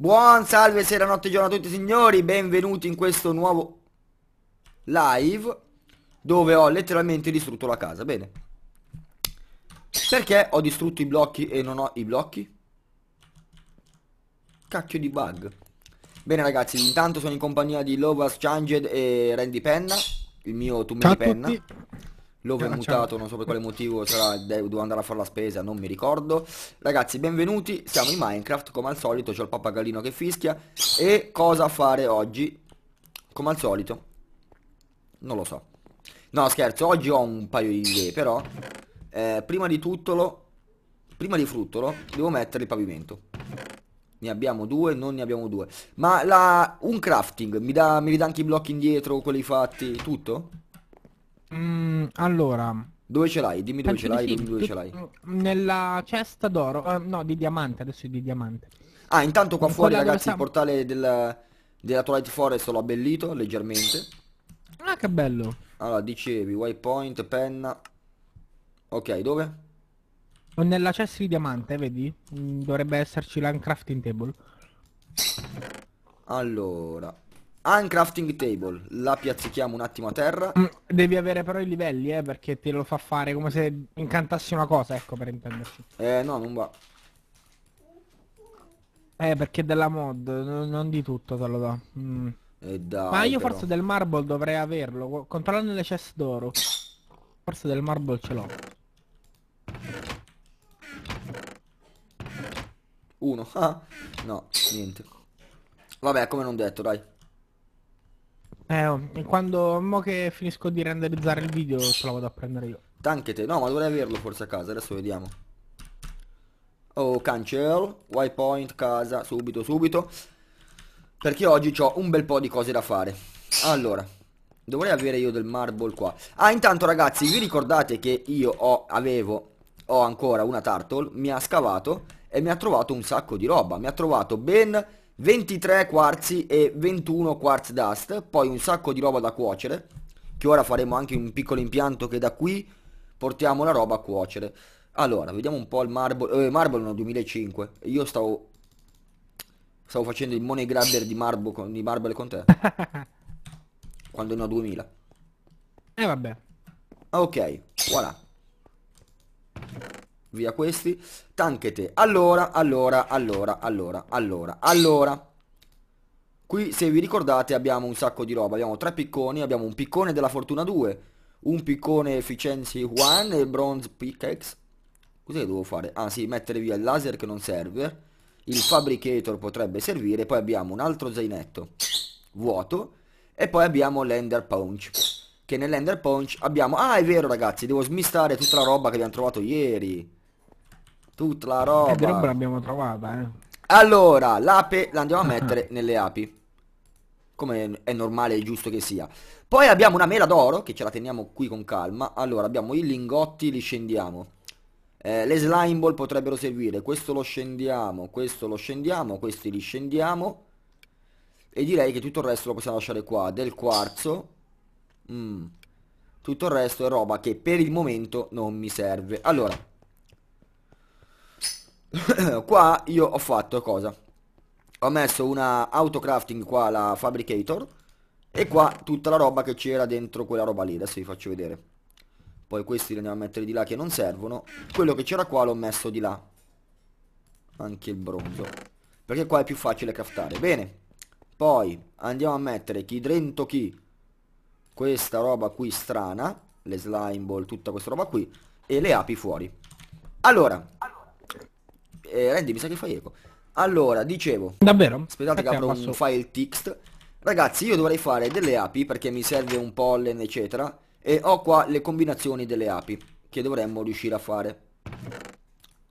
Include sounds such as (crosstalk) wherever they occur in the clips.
Buon salve, sera, notte, giorno a tutti signori, benvenuti in questo nuovo live dove ho letteralmente distrutto la casa, bene. Perché ho distrutto i blocchi e non ho i blocchi? Cacchio di bug. Bene ragazzi, intanto sono in compagnia di Lovas Changed e Randy Penna, il mio Tummy Penna. Tutti. L'ho eh, mutato, non so per quale motivo sarà, devo andare a fare la spesa, non mi ricordo. Ragazzi, benvenuti, siamo in Minecraft, come al solito, c'è il pappagallino che fischia. E cosa fare oggi? Come al solito? Non lo so. No, scherzo, oggi ho un paio di idee, però... Eh, prima di tutto, prima di fruttolo, devo mettere il pavimento. Ne abbiamo due, non ne abbiamo due. Ma la, un crafting, mi, dà, mi ridà anche i blocchi indietro, quelli fatti, tutto? Mm, allora, dove ce l'hai? Dimmi dove Penso ce l'hai, sì. dimmi dove ce l'hai. Mm, nella cesta d'oro, eh, no, di diamante, adesso è di diamante. Ah, intanto qua fuori Quella dove ragazzi il portale del, della Twilight Forest l'ho abbellito leggermente. Ah, che bello. Allora, dicevi, waypoint, penna. Ok, dove? Nella cesta di diamante, vedi? Mm, dovrebbe esserci l'uncrafting table. Allora, Uncrafting table, la piazzichiamo un attimo a terra. Mm, devi avere però i livelli, eh, perché te lo fa fare come se incantassi una cosa, ecco, per intenderci. Eh, no, non va. Eh, perché della mod, non di tutto te lo do. Mm. Eh, dai, Ma io però. forse del marble dovrei averlo, controllando le chest d'oro. Forse del marble ce l'ho. Uno, (laughs) ah, no, niente. Vabbè, come non detto, dai. Eh, oh, quando mo che finisco di renderizzare il video ce la vado a prendere io. Anche te, no ma dovrei averlo forse a casa, adesso vediamo. Oh, cancel, point, casa, subito, subito. Perché oggi ho un bel po' di cose da fare. Allora, dovrei avere io del marble qua. Ah, intanto ragazzi, vi ricordate che io ho, avevo, ho ancora una turtle, mi ha scavato e mi ha trovato un sacco di roba. Mi ha trovato ben 23 quarzi e 21 quartz dust, poi un sacco di roba da cuocere, che ora faremo anche un piccolo impianto che da qui portiamo la roba a cuocere. Allora, vediamo un po' il marble, eh, marble no, 2005, io stavo, stavo facendo il money grabber di marble con, di marble con te, (laughs) quando ne ho 2000. E eh, vabbè. Ok, voilà via questi, tanchete, allora, allora, allora, allora, allora, allora, qui se vi ricordate abbiamo un sacco di roba, abbiamo tre picconi, abbiamo un piccone della fortuna 2, un piccone efficiency 1 e bronze pickaxe, cos'è che devo fare? Ah sì, mettere via il laser che non serve, il fabricator potrebbe servire, poi abbiamo un altro zainetto vuoto e poi abbiamo l'ender punch che nell'ender punch abbiamo ah è vero ragazzi devo smistare tutta la roba che abbiamo trovato ieri Tutta la roba. Che eh, roba l'abbiamo trovata, eh. Allora, l'ape la andiamo a mettere (laughs) nelle api. Come è normale e giusto che sia. Poi abbiamo una mela d'oro, che ce la teniamo qui con calma. Allora, abbiamo i lingotti, li scendiamo. Eh, le slime ball potrebbero servire. Questo lo scendiamo, questo lo scendiamo, questi li scendiamo. E direi che tutto il resto lo possiamo lasciare qua. Del quarzo. Mm. Tutto il resto è roba che per il momento non mi serve. Allora, (coughs) qua io ho fatto cosa? Ho messo una autocrafting qua, la fabricator, e qua tutta la roba che c'era dentro quella roba lì, adesso vi faccio vedere. Poi questi li andiamo a mettere di là che non servono. Quello che c'era qua l'ho messo di là. Anche il bronzo. Perché qua è più facile craftare. Bene. Poi andiamo a mettere chi drento chi. Questa roba qui strana. Le slime ball, tutta questa roba qui. E le api fuori. Allora, eh, Randy, mi sa che fai eco. Allora, dicevo. Davvero? Aspettate che apro un file text. Ragazzi, io dovrei fare delle api perché mi serve un pollen, eccetera. E ho qua le combinazioni delle api che dovremmo riuscire a fare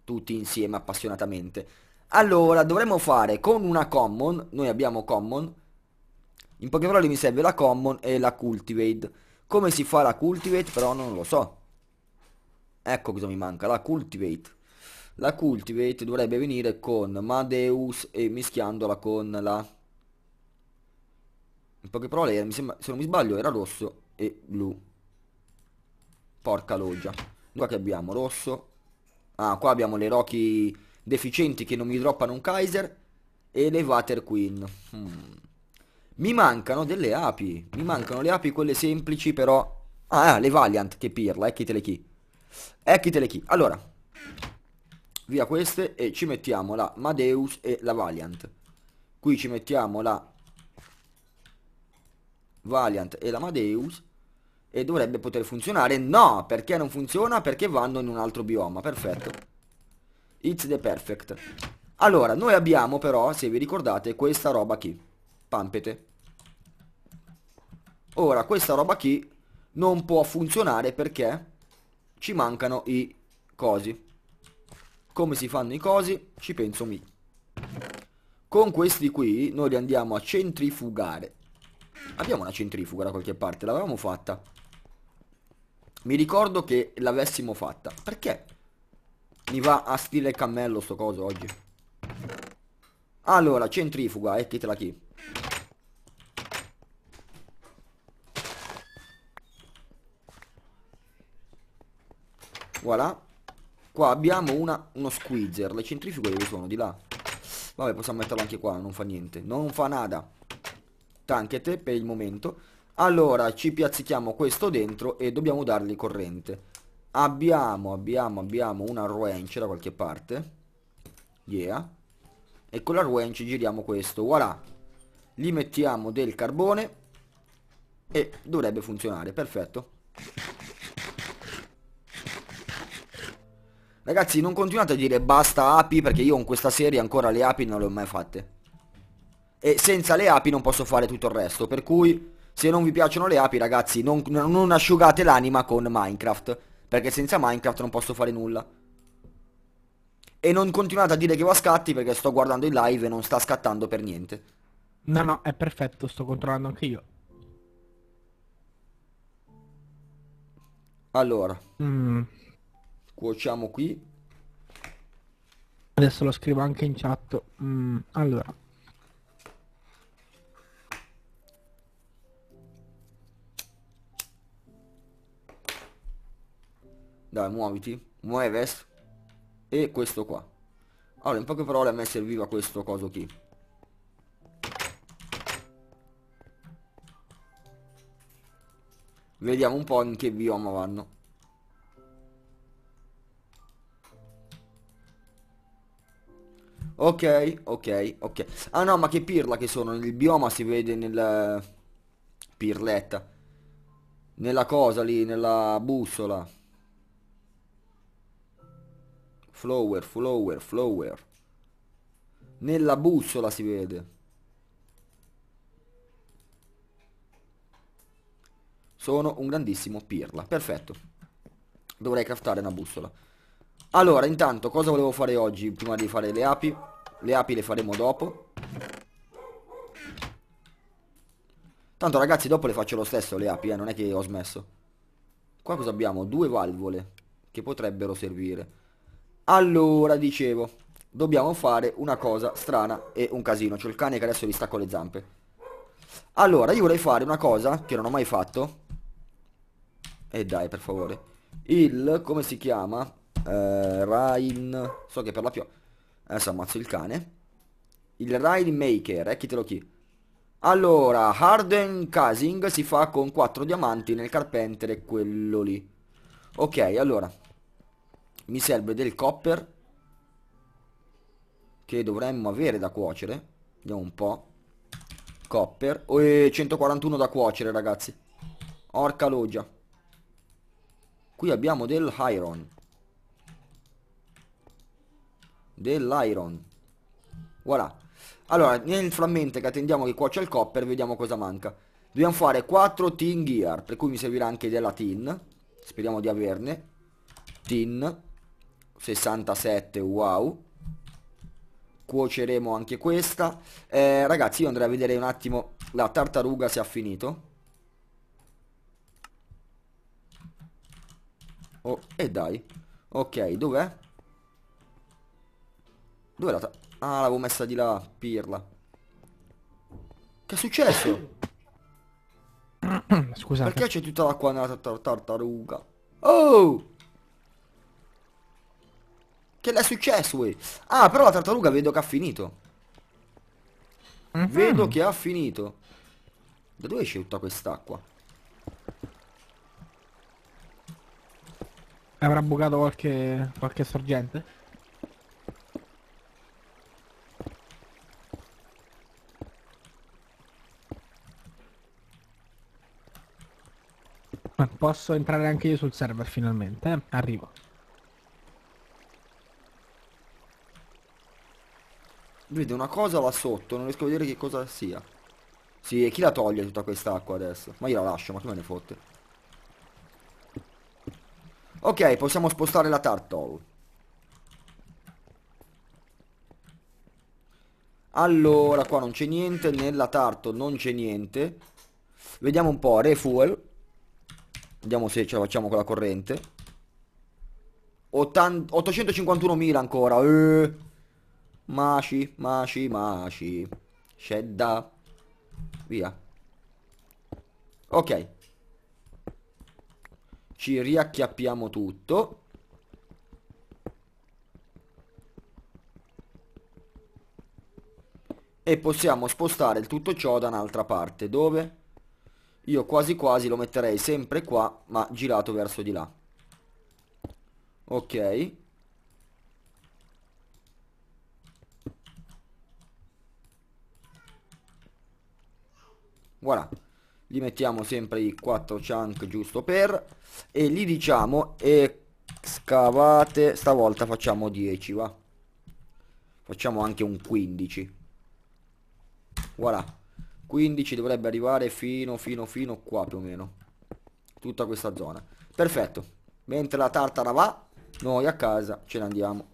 tutti insieme appassionatamente. Allora, dovremmo fare con una common, noi abbiamo common, in poche parole mi serve la common e la cultivate. Come si fa la cultivate però non lo so. Ecco cosa mi manca, la cultivate. La cultivate dovrebbe venire con Madeus e mischiandola con la... In poche parole, era, sembra, se non mi sbaglio, era rosso e blu. Porca loggia. Qua che abbiamo? Rosso. Ah, qua abbiamo le Rocky deficienti che non mi droppano un Kaiser. E le Water Queen. Hmm. Mi mancano delle api. Mi mancano le api, quelle semplici però... Ah, le Valiant, che pirla, ecchi eh, te le chi. Ecchi eh, te le chi. Allora, via queste e ci mettiamo la Madeus e la Valiant qui ci mettiamo la Valiant e la Madeus e dovrebbe poter funzionare no perché non funziona perché vanno in un altro bioma perfetto it's the perfect allora noi abbiamo però se vi ricordate questa roba qui pampete ora questa roba qui non può funzionare perché ci mancano i cosi come si fanno i cosi ci penso mi. Con questi qui noi li andiamo a centrifugare. Abbiamo una centrifuga da qualche parte, l'avevamo fatta. Mi ricordo che l'avessimo fatta. Perché? Mi va a stile cammello sto coso oggi. Allora, centrifuga, e eccitela chi. Voilà. Qua abbiamo una, uno squeezer. Le centrifughe dove sono? Di là. Vabbè, possiamo metterlo anche qua, non fa niente. Non fa nada. Tanchete per il momento. Allora, ci piazzichiamo questo dentro e dobbiamo dargli corrente. Abbiamo, abbiamo, abbiamo una wrench da qualche parte. Yeah. E con la wrench giriamo questo. Voilà. Gli mettiamo del carbone e dovrebbe funzionare. Perfetto. Ragazzi non continuate a dire basta api perché io in questa serie ancora le api non le ho mai fatte. E senza le api non posso fare tutto il resto, per cui se non vi piacciono le api ragazzi non, non asciugate l'anima con Minecraft, perché senza Minecraft non posso fare nulla. E non continuate a dire che va a scatti perché sto guardando il live e non sta scattando per niente. No no, è perfetto, sto controllando anche io. Allora. Mm cuociamo qui adesso lo scrivo anche in chat mm, allora dai muoviti mueves e questo qua allora in poche parole a me serviva questo coso qui vediamo un po' in che bioma vanno Ok, ok, ok. Ah no, ma che pirla che sono. Il bioma si vede nel... Pirletta. Nella cosa lì, nella bussola. Flower, flower, flower. Nella bussola si vede. Sono un grandissimo pirla. Perfetto. Dovrei craftare una bussola. Allora, intanto, cosa volevo fare oggi prima di fare le api? Le api le faremo dopo. Tanto ragazzi, dopo le faccio lo stesso le api, eh, non è che ho smesso. Qua cosa abbiamo? Due valvole che potrebbero servire. Allora, dicevo, dobbiamo fare una cosa strana e un casino. C'è il cane che adesso gli stacco le zampe. Allora, io vorrei fare una cosa che non ho mai fatto. E eh dai, per favore. Il, come si chiama? eh, Rain so che per la pioggia adesso ammazzo il cane il Rainmaker eccitelo eh, chi allora Harden Casing si fa con 4 diamanti nel carpenter E quello lì ok allora mi serve del copper che dovremmo avere da cuocere vediamo un po' copper oh, e 141 da cuocere ragazzi orca loggia qui abbiamo del iron dell'iron. Voilà. Allora, nel frammento che attendiamo che cuocia il copper, vediamo cosa manca. Dobbiamo fare 4 tin gear, per cui mi servirà anche della tin. Speriamo di averne. Tin. 67, wow. Cuoceremo anche questa. Eh, ragazzi, io andrei a vedere un attimo la tartaruga se ha finito. Oh, e eh, dai. Ok, dov'è? Dove la Ah, l'avevo messa di là, pirla. Che è successo? (coughs) Scusa. Perché c'è tutta l'acqua nella tar tartaruga? Oh! Che l'è successo, wey? Ah, però la tartaruga vedo che ha finito. Mm -hmm. Vedo che ha finito. Da dove esce tutta quest'acqua? Avrà bucato qualche, qualche sorgente? Posso entrare anche io sul server finalmente, eh? Arrivo. Vedo una cosa là sotto, non riesco a vedere che cosa sia. Sì, e chi la toglie tutta quest'acqua adesso? Ma io la lascio, ma tu me ne fotte. Ok, possiamo spostare la turtle. Allora, qua non c'è niente, nella tarto non c'è niente. Vediamo un po', refuel. Vediamo se ce la facciamo con la corrente. 851.000 ancora. Eh. Maci, maci, maci. Shedda. Via. Ok. Ci riacchiappiamo tutto. E possiamo spostare tutto ciò da un'altra parte. Dove? Io quasi quasi lo metterei sempre qua, ma girato verso di là. Ok. Voilà. Li mettiamo sempre i 4 chunk giusto per. E gli diciamo scavate. Stavolta facciamo 10, va. Facciamo anche un 15. Voilà quindi ci dovrebbe arrivare fino fino fino qua più o meno tutta questa zona perfetto mentre la tartara va noi a casa ce ne andiamo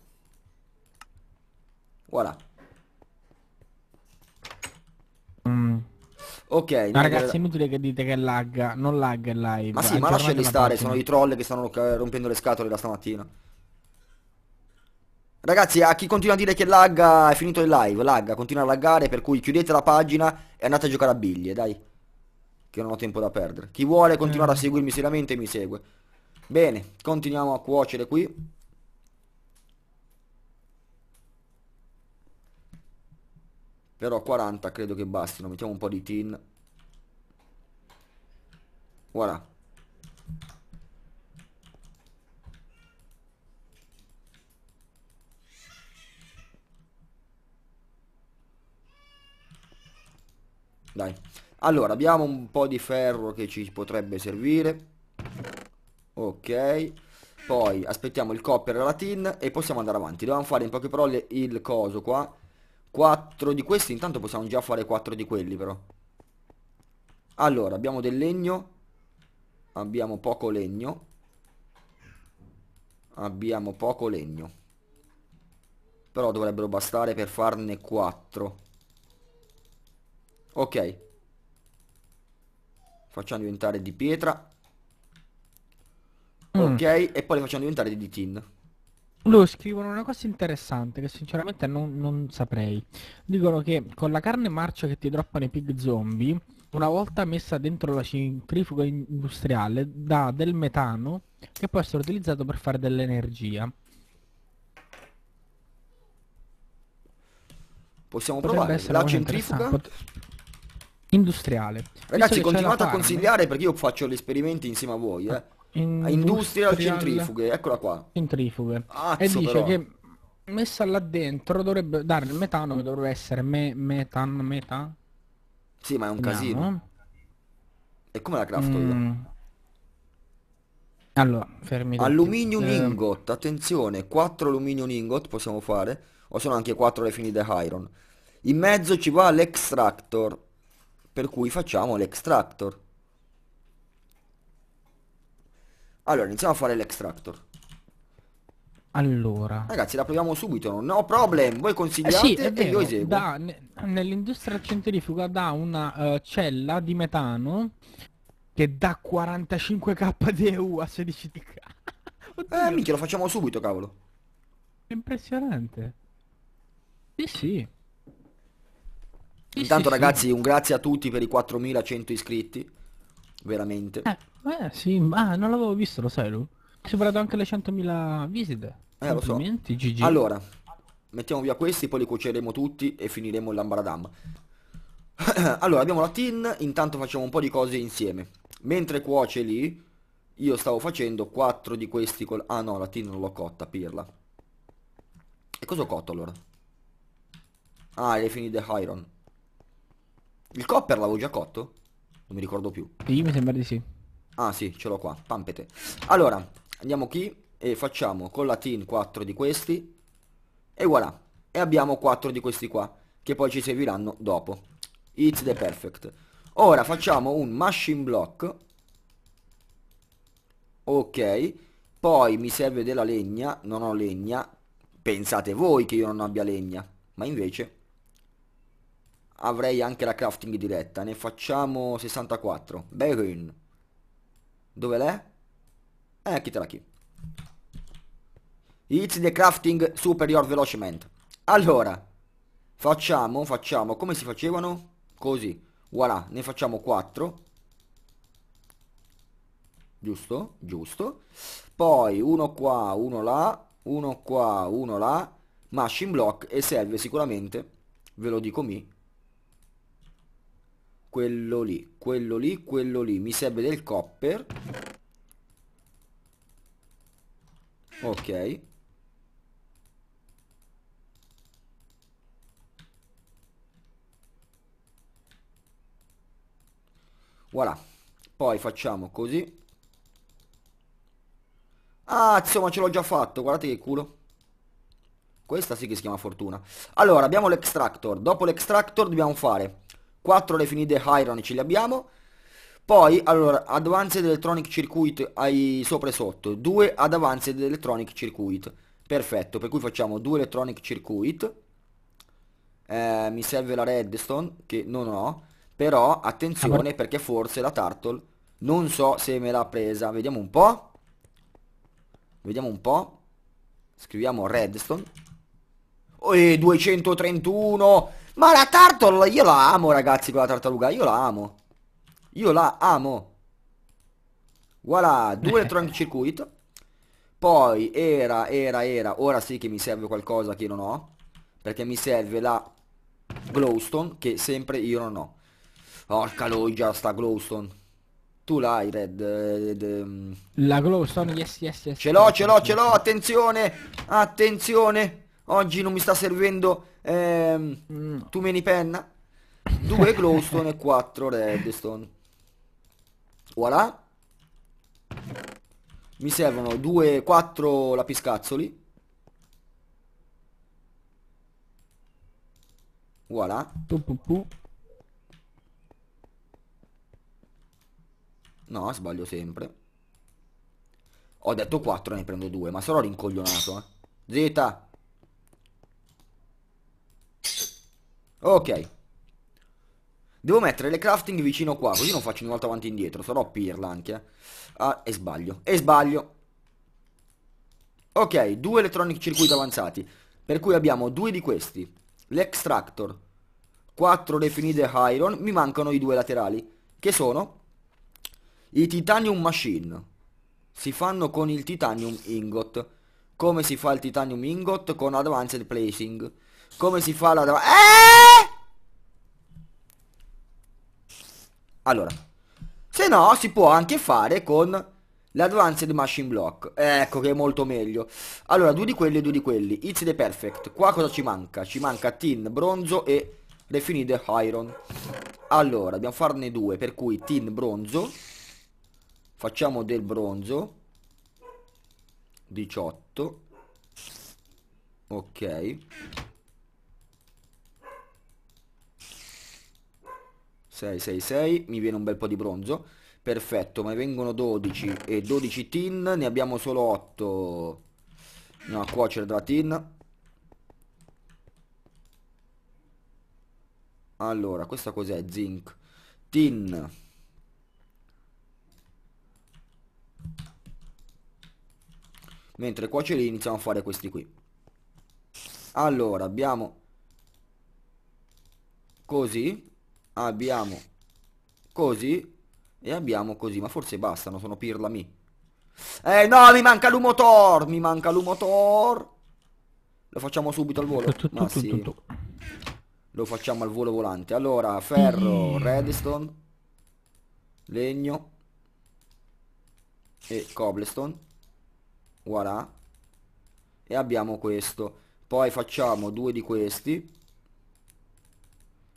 voilà mm. Ok, ma ragazzi è inutile che dite che lagga, non lagga il live. Ma sì, ma lasciali stare, sono i troll che stanno rompendo le scatole da stamattina. Ragazzi, a chi continua a dire che lagga, è finito il live, lagga, continua a laggare, per cui chiudete la pagina e andate a giocare a biglie, dai. Che non ho tempo da perdere. Chi vuole continuare a eh. seguirmi seriamente mi segue. Bene, continuiamo a cuocere qui. Però 40 credo che bastino, mettiamo un po' di tin. Voilà. Dai. Allora, abbiamo un po' di ferro che ci potrebbe servire. Ok. Poi aspettiamo il copper e la tin e possiamo andare avanti. Dobbiamo fare in poche parole il coso qua. 4 di questi, intanto possiamo già fare 4 di quelli però. Allora, abbiamo del legno. Abbiamo poco legno. Abbiamo poco legno. Però dovrebbero bastare per farne 4. Ok. Facciamo diventare di pietra. Mm. Ok, e poi le facciamo diventare di tin. Loro scrivono una cosa interessante che sinceramente non, non, saprei. Dicono che con la carne marcia che ti droppano i pig zombie, una volta messa dentro la centrifuga industriale, da del metano che può essere utilizzato per fare dell'energia. Possiamo Potrebbe provare la centrifuga? industriale. Ragazzi, continuate a eh. consigliare perché io faccio gli esperimenti insieme a voi, eh. Ah, Industrial... Industrial centrifughe, eccola qua. Centrifughe. Azzo, e dice però. che messa là dentro dovrebbe dare il metano che dovrebbe essere me metan meta. Sì, ma è un Andiamo. casino. E come la crafto mm. io? Allora, fermi. Alluminio tutti. Eh. ingot, attenzione, 4 alluminio ingot possiamo fare, o sono anche 4 le finite iron. In mezzo ci va l'extractor, per cui facciamo l'extractor. Allora, iniziamo a fare l'extractor. Allora. Ragazzi, la proviamo subito, non ho problem. Voi consigliate eh sì, e io eseguo. Da, nell'industria centrifuga da una uh, cella di metano che dà 45 kDU a 16 TK. (laughs) Eh, minchia, lo facciamo subito, cavolo. Impressionante. Sì, sì. Intanto ragazzi un grazie a tutti per i 4100 iscritti. Veramente. Eh, eh sì, ma ah, non l'avevo visto, lo sai lui. Hai superato anche le 100.000 visite. Eh lo so. GG. Allora, mettiamo via questi, poi li cuoceremo tutti e finiremo il Lambaradam. (clears throat) allora, abbiamo la tin, intanto facciamo un po' di cose insieme. Mentre cuoce lì, io stavo facendo 4 di questi col... Ah no, la tin non l'ho cotta, pirla. E cosa ho cotto allora? Ah, hai finito iron. Il copper l'avevo già cotto? Non mi ricordo più. Sì, mi sembra di sì. Ah sì, ce l'ho qua, pampete. Allora, andiamo qui e facciamo con la tin 4 di questi. E voilà. E abbiamo 4 di questi qua, che poi ci serviranno dopo. It's the perfect. Ora facciamo un machine block. Ok. Poi mi serve della legna, non ho legna. Pensate voi che io non abbia legna, ma invece avrei anche la crafting diretta. Ne facciamo 64. Berin. Dove l'è? Eh, chiedela chi. It's the crafting superior velocemente. Allora, facciamo, facciamo, come si facevano? Così, voilà, ne facciamo 4. Giusto, giusto. Poi uno qua, uno là, uno qua, uno là. Machine block e serve sicuramente, ve lo dico mi, quello lì, quello lì, quello lì. Mi serve del copper. Ok. Voilà. Poi facciamo così. Ah, insomma, ce l'ho già fatto. Guardate che culo. Questa sì che si chiama fortuna. Allora, abbiamo l'extractor. Dopo l'extractor dobbiamo fare 4 le finite iron ce le abbiamo. Poi, allora, Advanced Electronic Circuit hai sopra e sotto. 2 ad Advanced Electronic Circuit. Perfetto, per cui facciamo 2 Electronic Circuit. Eh, mi serve la Redstone, che non ho. Però, attenzione, ah, perché forse la Turtle non so se me l'ha presa. Vediamo un po'. Vediamo un po'. Scriviamo Redstone. Oh, e 231! Ma la tartaruga, io la amo ragazzi quella tartaruga, io la amo. Io la amo. Voilà, due electronic (laughs) circuit. Poi era, era, era, ora sì che mi serve qualcosa che non ho. Perché mi serve la glowstone che sempre io non ho. Porca loggia sta glowstone. Tu l'hai, Red. Eh, eh, la glowstone, yes, yes, yes. Ce l'ho, ce l'ho, ce l'ho, attenzione, attenzione. Oggi non mi sta servendo Ehm, mm. Tu meni penna, 2 glowstone e 4 redstone. Voilà. Mi servono 2, 4 lapiscazzoli. Voilà. No, sbaglio sempre. Ho detto 4, ne prendo 2, ma sono rincoglionato, eh. Zeta. Ok. Devo mettere le crafting vicino qua, così non faccio una volta avanti e indietro, sarò pirla anche. Eh. Ah, e sbaglio, e sbaglio. Ok, due electronic circuiti avanzati, per cui abbiamo due di questi. L'extractor, quattro definite iron, mi mancano i due laterali, che sono i titanium machine. Si fanno con il titanium ingot. Come si fa il titanium ingot? Con advanced placing. Come si fa la... Eh! Allora, se no si può anche fare con l'Advanced Machine Block. Ecco che è molto meglio. Allora, due di quelli e due di quelli. It's the perfect. Qua cosa ci manca? Ci manca tin, bronzo e definite iron. Allora, dobbiamo farne due, per cui tin, bronzo. Facciamo del bronzo. 18. Ok. 6, 6, 6, mi viene un bel po' di bronzo. Perfetto, ma vengono 12 e 12 tin, ne abbiamo solo 8. No, a cuocere della tin. Allora, questa cos'è? Zinc. Tin. Mentre cuocere iniziamo a fare questi qui. Allora, abbiamo... Così, abbiamo così e abbiamo così, ma forse bastano, sono pirla mi. Eh no, mi manca l'umotor, mi manca l'umotor. Lo facciamo subito al volo. Ma sì. Lo facciamo al volo volante. Allora, ferro, redstone, legno e cobblestone. Voilà. E abbiamo questo. Poi facciamo due di questi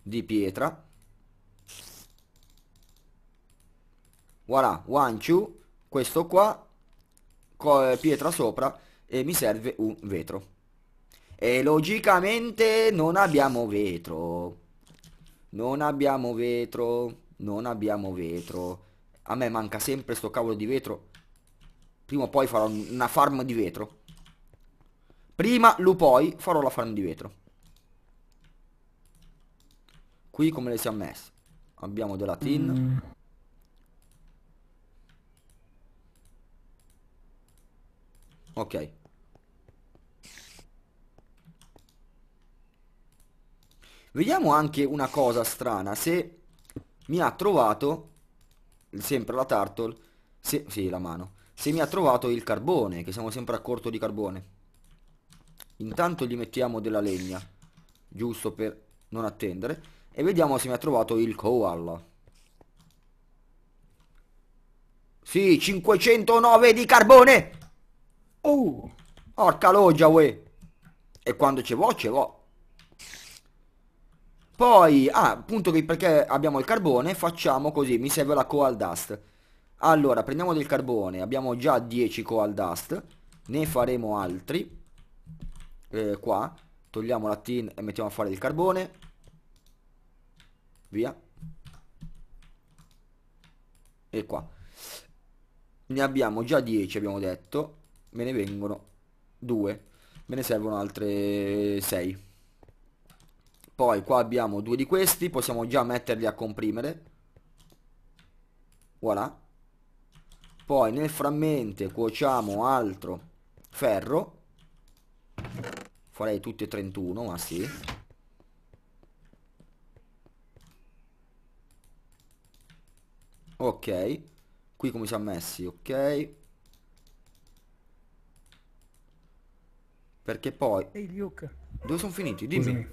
di pietra voilà, one, two, questo qua, eh, pietra sopra e mi serve un vetro. E logicamente non abbiamo vetro. Non abbiamo vetro, non abbiamo vetro. A me manca sempre sto cavolo di vetro. Prima o poi farò una farm di vetro. Prima lo poi farò la farm di vetro. Qui come le siamo messe? Abbiamo della tin. Mm. Ok. Vediamo anche una cosa strana, se mi ha trovato, sempre la turtle, se, sì la mano, se mi ha trovato il carbone, che siamo sempre a corto di carbone. Intanto gli mettiamo della legna, giusto per non attendere, e vediamo se mi ha trovato il koala. Sì, 509 di carbone! Oh, porca loggia, uè. E quando ce l'ho, ce l'ho. Poi, ah, appunto perché abbiamo il carbone, facciamo così, mi serve la coal dust. Allora, prendiamo del carbone, abbiamo già 10 coal dust, ne faremo altri. Eh, qua, togliamo la tin e mettiamo a fare il carbone. Via. E qua. Ne abbiamo già 10, abbiamo detto me ne vengono due me ne servono altre 6 poi qua abbiamo due di questi possiamo già metterli a comprimere voilà poi nel frammente cuociamo altro ferro farei tutte 31 ma sì ok qui come siamo messi ok Perché poi... Ehi hey, Luke. Dove sono finiti? Dimmi. Scusami.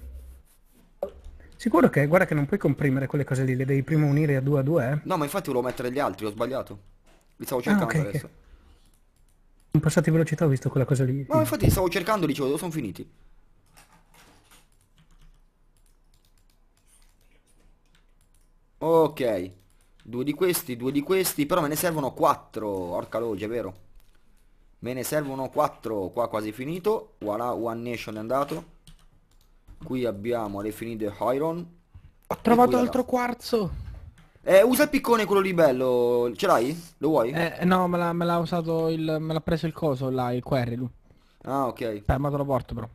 Sicuro che, guarda che non puoi comprimere quelle cose lì, le devi prima unire a due a due, eh? No, ma infatti volevo mettere gli altri, ho sbagliato. Li stavo ah, cercando ah, okay, adesso. Okay. Sono passati velocità, ho visto quella cosa lì. No, infatti stavo cercando, dicevo, dove sono finiti? Ok. Due di questi, due di questi, però me ne servono quattro, orca loge, vero? me ne servono 4 qua quasi finito voilà One Nation è andato qui abbiamo le finite Iron ho trovato altro quarzo eh, usa il piccone quello lì bello ce l'hai? lo vuoi? Eh, eh no me l'ha, usato il me l'ha preso il coso là il query lui ah ok Beh, ma te lo porto però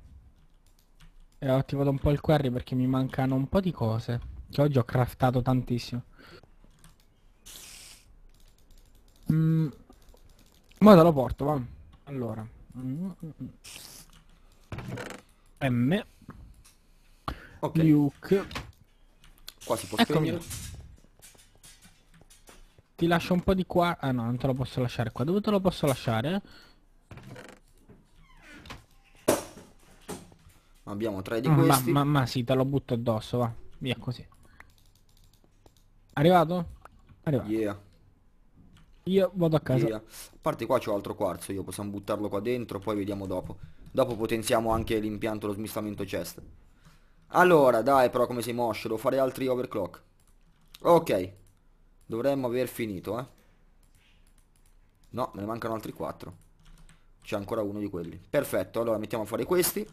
e ho attivato un po' il query perché mi mancano un po' di cose che oggi ho craftato tantissimo mm. ma te lo porto va allora. M. Ok. Luke. Qua si può Eccomi. spegnere. Ti lascio un po' di qua. Ah no, non te lo posso lasciare qua. Dove te lo posso lasciare? Abbiamo tre di ah, questi. Ma, ma, ma sì, te lo butto addosso, va. Via così. Arrivato? Arrivato. Yeah. Io vado a casa. Via. A parte qua c'ho altro quarzo, io possiamo buttarlo qua dentro, poi vediamo dopo. Dopo potenziamo anche l'impianto, lo smistamento chest. Allora, dai, però come sei moscio, devo fare altri overclock. Ok. Dovremmo aver finito, eh. No, me ne mancano altri 4. C'è ancora uno di quelli. Perfetto, allora mettiamo a fare questi.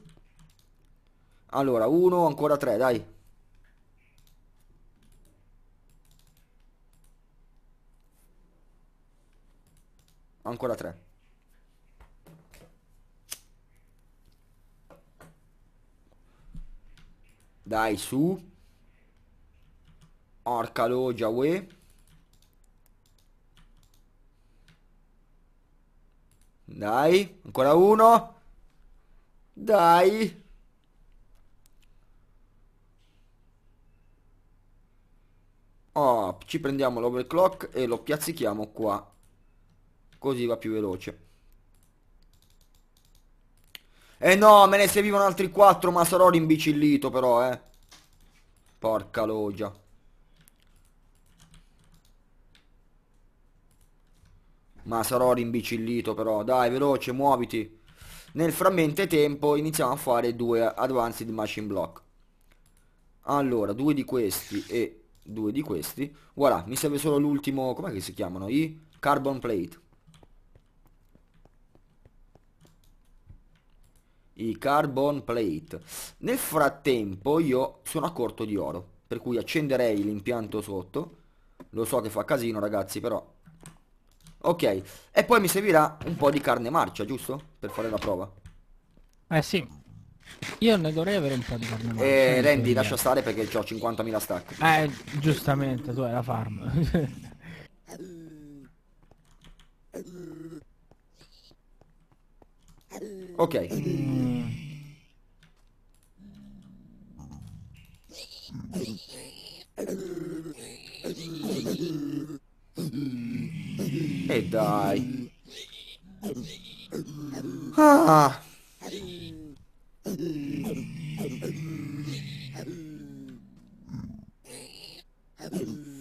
Allora, uno, ancora tre, dai. Ancora tre. Dai, su. Orca loggia, uè. Dai, ancora uno. Dai. Oh, ci prendiamo l'overclock e lo piazzichiamo qua Così va più veloce. E eh no, me ne servivano altri 4, ma sarò rimbicillito però, eh. Porca logia. Ma sarò rimbicillito però. Dai, veloce, muoviti. Nel tempo iniziamo a fare due Advanced Machine Block. Allora, due di questi e due di questi. Voilà, mi serve solo l'ultimo, com'è che si chiamano? I Carbon Plate. i carbon plate. Nel frattempo io sono a corto di oro, per cui accenderei l'impianto sotto. Lo so che fa casino ragazzi, però... Ok, e poi mi servirà un po' di carne marcia, giusto? Per fare la prova. Eh sì. Io ne dovrei avere un po' di carne marcia. Eh, Randy, lascia stare perché ho 50.000 stack. Eh, giustamente, tu hai la farm. (laughs) (laughs) Ok. E dai. Ah.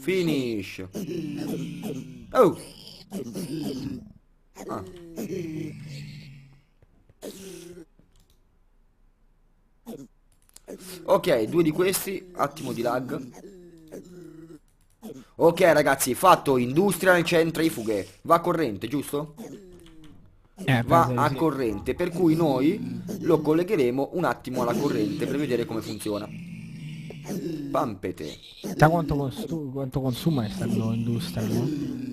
Finish. Oh. Ah. Ok, due di questi, attimo di lag. Ok ragazzi, fatto industrial centrifughe, va a corrente, giusto? Eh, va a corrente, per cui noi lo collegheremo un attimo alla corrente per vedere come funziona. Pampete. Da quanto, quanto consuma questa industria, no?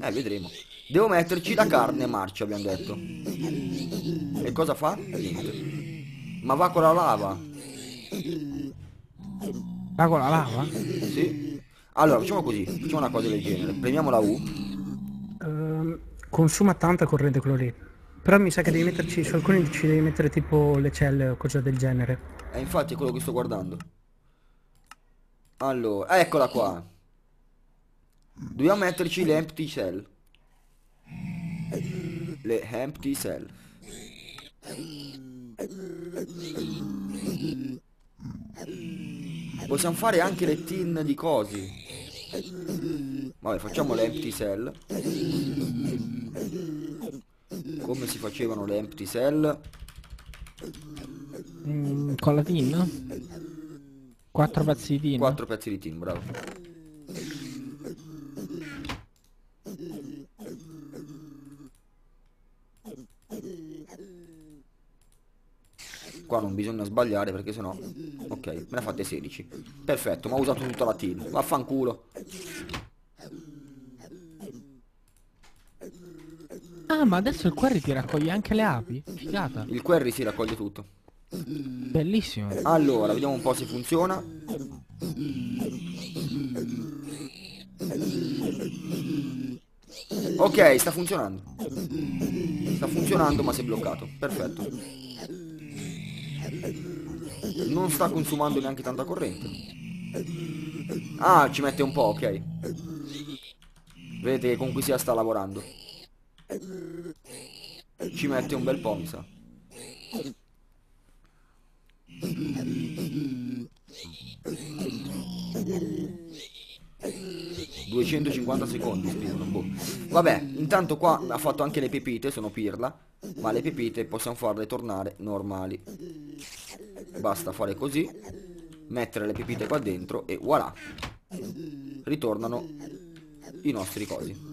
Eh, vedremo. Devo metterci la carne marcia, abbiamo detto. E cosa fa? Niente. Ma va con la lava. Va con la lava? Sì. Allora, facciamo così. Facciamo una cosa del genere. Prendiamo la U. Uh, consuma tanta corrente quello lì. Però mi sa che devi metterci, su alcuni ci devi mettere tipo le celle o cosa del genere. E eh, infatti è quello che sto guardando. Allora, eccola qua. Dobbiamo metterci le empty cell. Le empty cell. Possiamo fare anche le tin di cosi. Vabbè, facciamo le empty cell. Come si facevano le empty cell? Mm, con la tin? Quattro pezzi di tin. Quattro pezzi di tin, bravo. Qua non bisogna sbagliare perché sennò... Ok, me ne fate 16. Perfetto, ma ho usato tutta la tin. Vaffanculo. Ah, ma adesso il query ti raccoglie anche le api? Figata. Il query si raccoglie tutto. Bellissimo. Allora, vediamo un po' se funziona. Ok, sta funzionando. Sta funzionando ma si è bloccato. Perfetto. Non sta consumando neanche tanta corrente. Ah, ci mette un po', ok. Vedete che con cui sia sta lavorando. Ci mette un bel po', mi sa. 150 secondi scrivono, boh. Vabbè, intanto qua ha fatto anche le pepite, sono pirla, ma le pepite possiamo farle tornare normali. Basta fare così, mettere le pepite qua dentro e voilà. Ritornano i nostri cosi.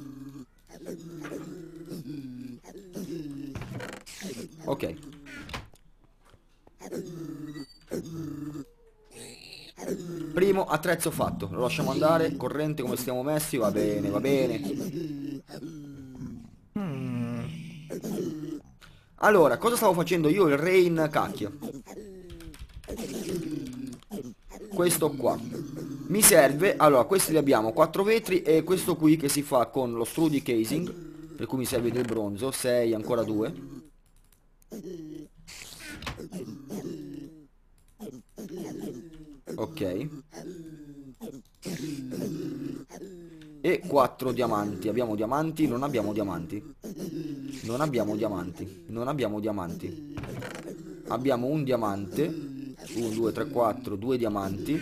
Ok. Primo attrezzo fatto, lo lasciamo andare, corrente come stiamo messi, va bene, va bene. Allora, cosa stavo facendo io? Il rain cacchio. Questo qua. Mi serve, allora, questi li abbiamo, 4 vetri e questo qui che si fa con lo strudi casing, per cui mi serve del bronzo, 6, ancora 2. Ok. E 4 diamanti. Abbiamo diamanti? Non abbiamo diamanti. Non abbiamo diamanti. Non abbiamo diamanti. Abbiamo un diamante. 1, 2, 3, 4, 2 diamanti.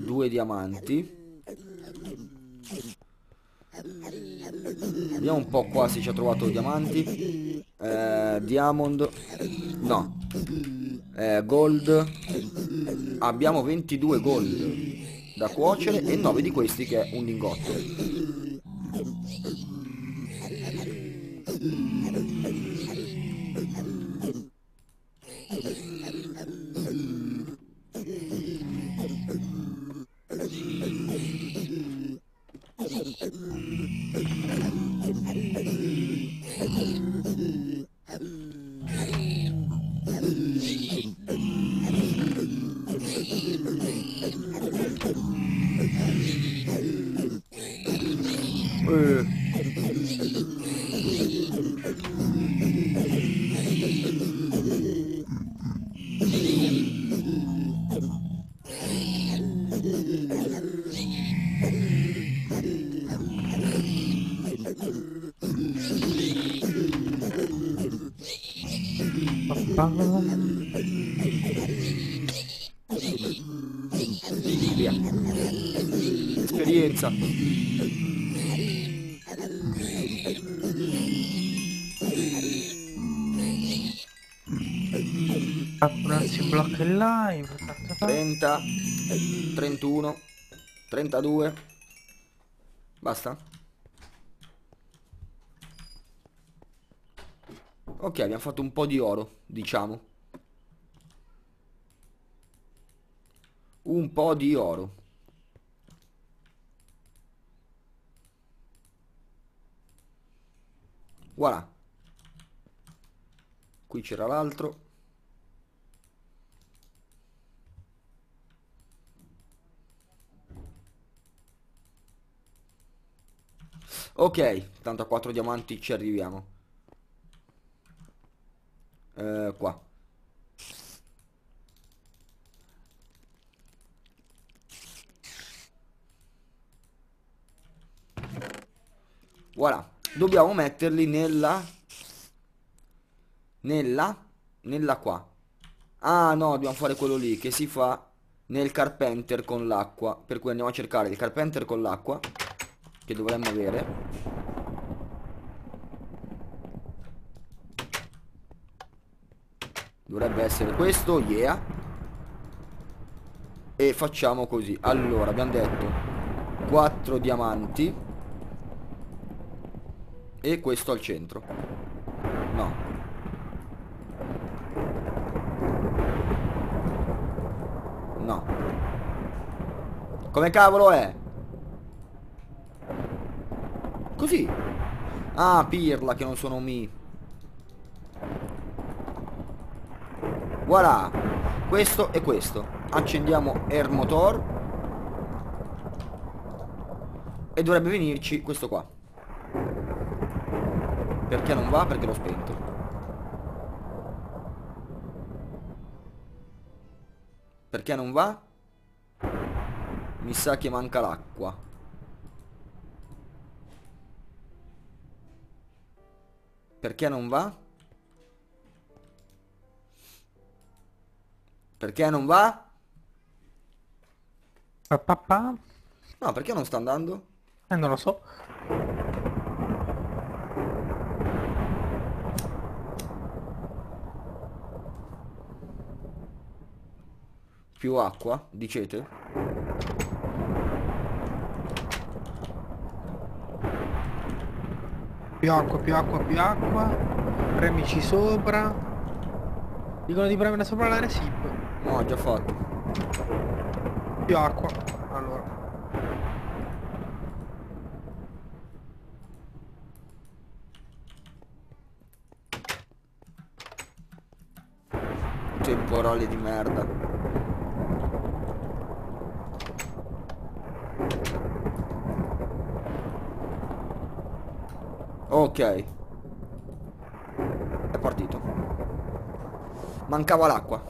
Due diamanti. Vediamo un po' qua se ci ha trovato diamanti. Eh, diamond. No. Eh, gold. Abbiamo 22 gold da cuocere e 9 di questi che è un lingotto. Thank Äh. bocca. Abbonarsi in blocco in live. 30, 31, 32. Basta. Ok, abbiamo fatto un po' di oro, diciamo. Un po' di oro. voilà qui c'era l'altro ok tanto a 4 diamanti ci arriviamo eh, qua voilà dobbiamo metterli nella nella nella qua ah no dobbiamo fare quello lì che si fa nel carpenter con l'acqua per cui andiamo a cercare il carpenter con l'acqua che dovremmo avere Dovrebbe essere questo, yeah E facciamo così Allora, abbiamo detto 4 diamanti e questo al centro. No. No. Come cavolo è? Così. Ah, pirla che non sono mi. Voilà. Questo e questo. Accendiamo air motor. E dovrebbe venirci questo qua. Perché non va? Perché l'ho spento. Perché non va? Mi sa che manca l'acqua. Perché non va? Perché non va? Pa, pa, pa. No, perché non sta andando? Eh, non lo so. Più acqua, dicete? Più acqua, più acqua, più acqua. Premici sopra. Dicono di premere sopra la resip. No, già fatto. Più acqua. Allora. Temporale di merda. Ok. È partito. Mancava l'acqua.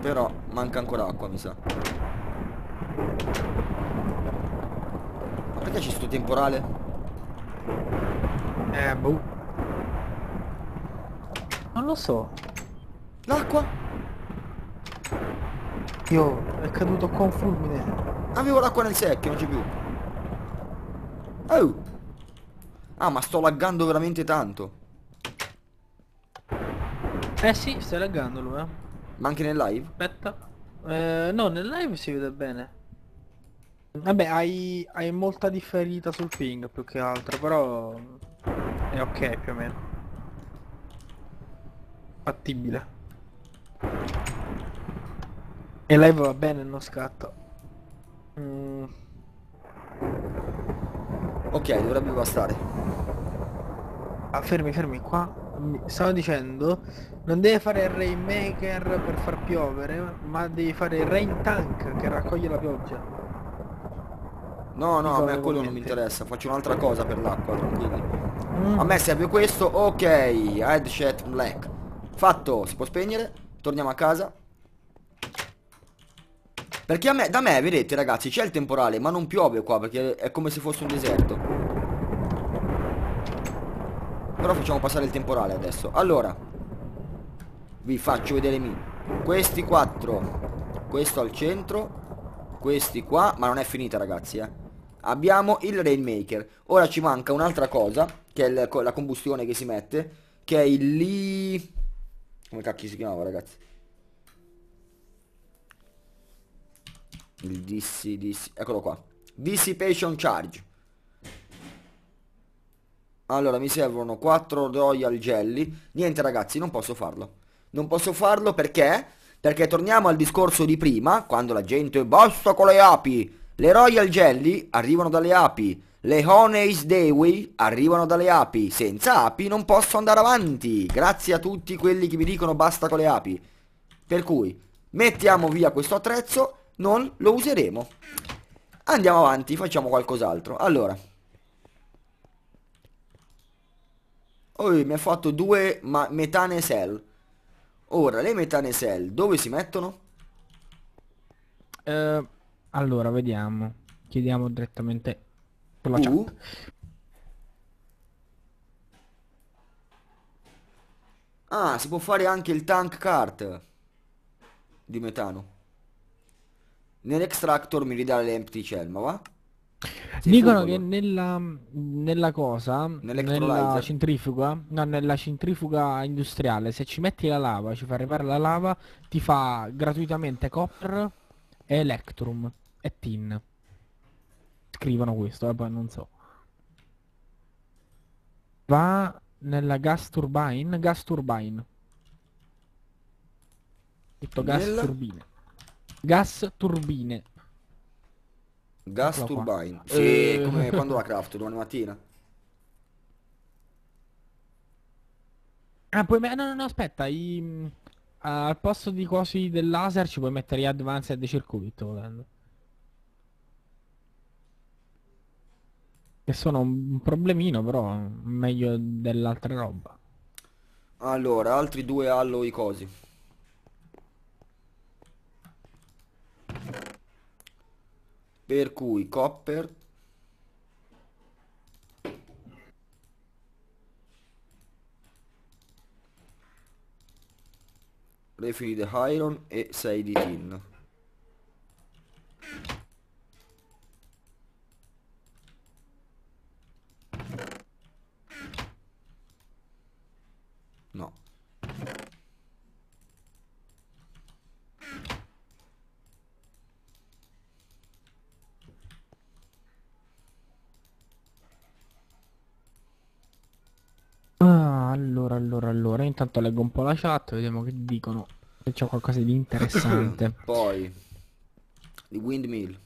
Però manca ancora acqua, mi sa. Ma perché c'è sto temporale? Eh, boh. Non lo so. L'acqua? Io, è caduto con fulmine. Avevo l'acqua nel secchio, non c'è più. Ah, ma sto laggando veramente tanto. Eh sì, stai laggando lui, eh. Ma anche nel live? Aspetta. Eh, no, nel live si vede bene. Vabbè, hai, hai molta differita sul ping più che altro, però è ok più o meno. Fattibile. E live va bene, non scatta. Mm. Ok, dovrebbe bastare. Ah, fermi, fermi, qua stavo dicendo non devi fare il rainmaker per far piovere ma devi fare il rain tank che raccoglie la pioggia no no a me quello non mi interessa faccio un'altra cosa per l'acqua tranquilli mm. a me serve questo ok headshot black fatto si può spegnere torniamo a casa perché a me da me vedete ragazzi c'è il temporale ma non piove qua perché è come se fosse un deserto però facciamo passare il temporale adesso. Allora, vi faccio vedere i Questi quattro, questo al centro, questi qua, ma non è finita ragazzi, eh. Abbiamo il Rainmaker. Ora ci manca un'altra cosa, che è il, la combustione che si mette, che è il li... Come cacchio si chiamava ragazzi? Il DC, DC, eccolo qua. Dissipation Charge allora, mi servono 4 Royal Jelly. Niente ragazzi, non posso farlo. Non posso farlo perché? Perché torniamo al discorso di prima, quando la gente basta con le api. Le Royal Jelly arrivano dalle api. Le Honey's Dewey arrivano dalle api. Senza api non posso andare avanti. Grazie a tutti quelli che mi dicono basta con le api. Per cui, mettiamo via questo attrezzo, non lo useremo. Andiamo avanti, facciamo qualcos'altro. Allora, oh, mi ha fatto due metane cell. Ora, le metane cell dove si mettono? Uh, allora, vediamo. Chiediamo direttamente per la uh. chat. Ah, si può fare anche il tank cart di metano. Nell'extractor mi ridà le empty cell, ma va? Dicono che nella, nella cosa, nella centrifuga, no, nella centrifuga industriale, se ci metti la lava, ci fa arrivare la lava, ti fa gratuitamente copper e electrum e tin. Scrivono questo, eh, poi non so. Va nella gas turbine, gas turbine. Tutto gas Nel... turbine. Gas turbine. Gas Eccolo Turbine. Qua. Sì, e... Eh. come quando la craft, domani mattina. Ah, puoi me... No, no, no, aspetta, i... Ah, al posto di cosi del laser ci puoi mettere gli advanced circuito volendo. Che sono un problemino, però meglio dell'altra roba. Allora, altri due allo i cosi. per cui copper refili di iron e 6 di tin Allora, allora, allora, intanto leggo un po' la chat, vediamo che dicono. Se c'è qualcosa di interessante. (laughs) Poi, di windmill,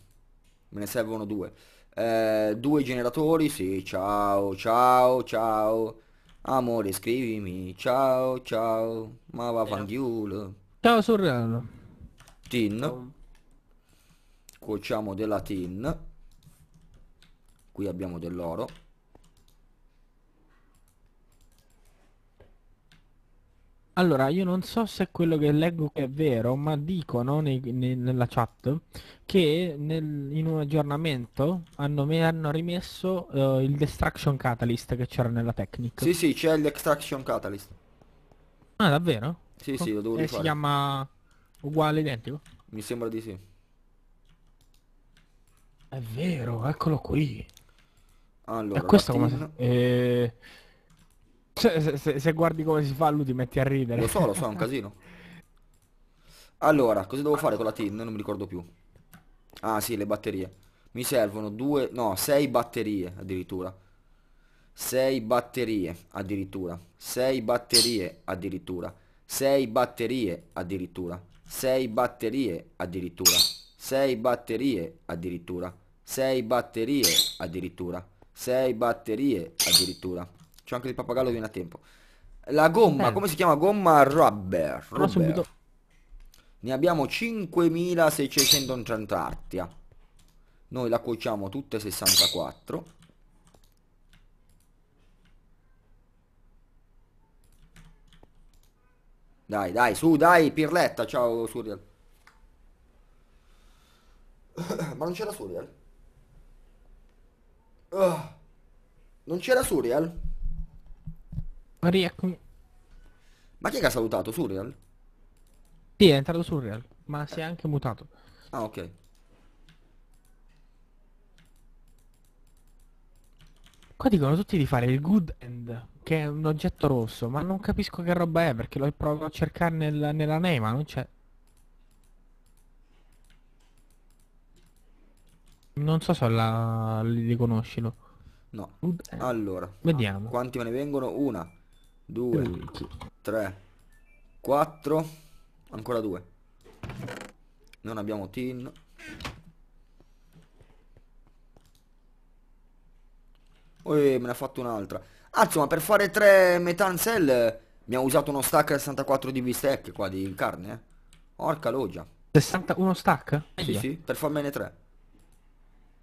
me ne servono due. Eh, due generatori, sì, ciao, ciao, ciao. Amore, scrivimi, ciao, ciao. Ma va fangiulo. Ciao sorello. Tin. Cuociamo della tin. Qui abbiamo dell'oro. Allora, io non so se quello che leggo qui è vero, ma dicono nei- ne- nella chat che nel- in un aggiornamento hanno, me- hanno rimesso eh, il Destruction Catalyst che c'era nella Technic. Sì, sì, c'è l'extraction catalyst. Ah, davvero? Sì, sì, lo devo E eh, si chiama uguale identico? Mi sembra di sì. È vero, eccolo qui. Allora, E questo come eh, cioè, se, se, guardi come si fa, lui ti metti a ridere. Lo so, lo so, è un casino. Allora, cosa devo fare con la tin? Non mi ricordo più. Ah, sì, le batterie. Mi servono due, no, sei batterie addirittura. Sei batterie addirittura. Sei batterie addirittura. Sei batterie addirittura. Sei batterie addirittura. Sei batterie addirittura. Sei batterie addirittura. Sei batterie addirittura. C'è anche il pappagallo che viene a tempo. La gomma, eh. come si chiama? Gomma rubber. rubber. Subito... Ne abbiamo 5630 artia. Noi la cuociamo tutte 64. Dai, dai, su, dai, Pirletta, ciao Suriel. (coughs) Ma non c'era Suriel? Uh, non c'era Suriel? Maria, Ma chi è che ha salutato? Surreal? Sì, è entrato Surreal, ma si è anche mutato. Ah, ok. Qua dicono tutti di fare il good end, che è un oggetto rosso, ma non capisco che roba è perché lo provo a cercare nel, nella nema, non c'è. Non so se la... li conosci, no? No. Good allora, vediamo. Quanti me ne vengono? Una, 2, 3, 4, ancora 2. Non abbiamo tin. Oh, me ne ha fatto un'altra. Ah, insomma, per fare 3 metan cell mi ha usato uno stack 64 di bistecche qua di carne, eh. Orca loggia. 61 stack? Sì, sì, sì, per farmene 3.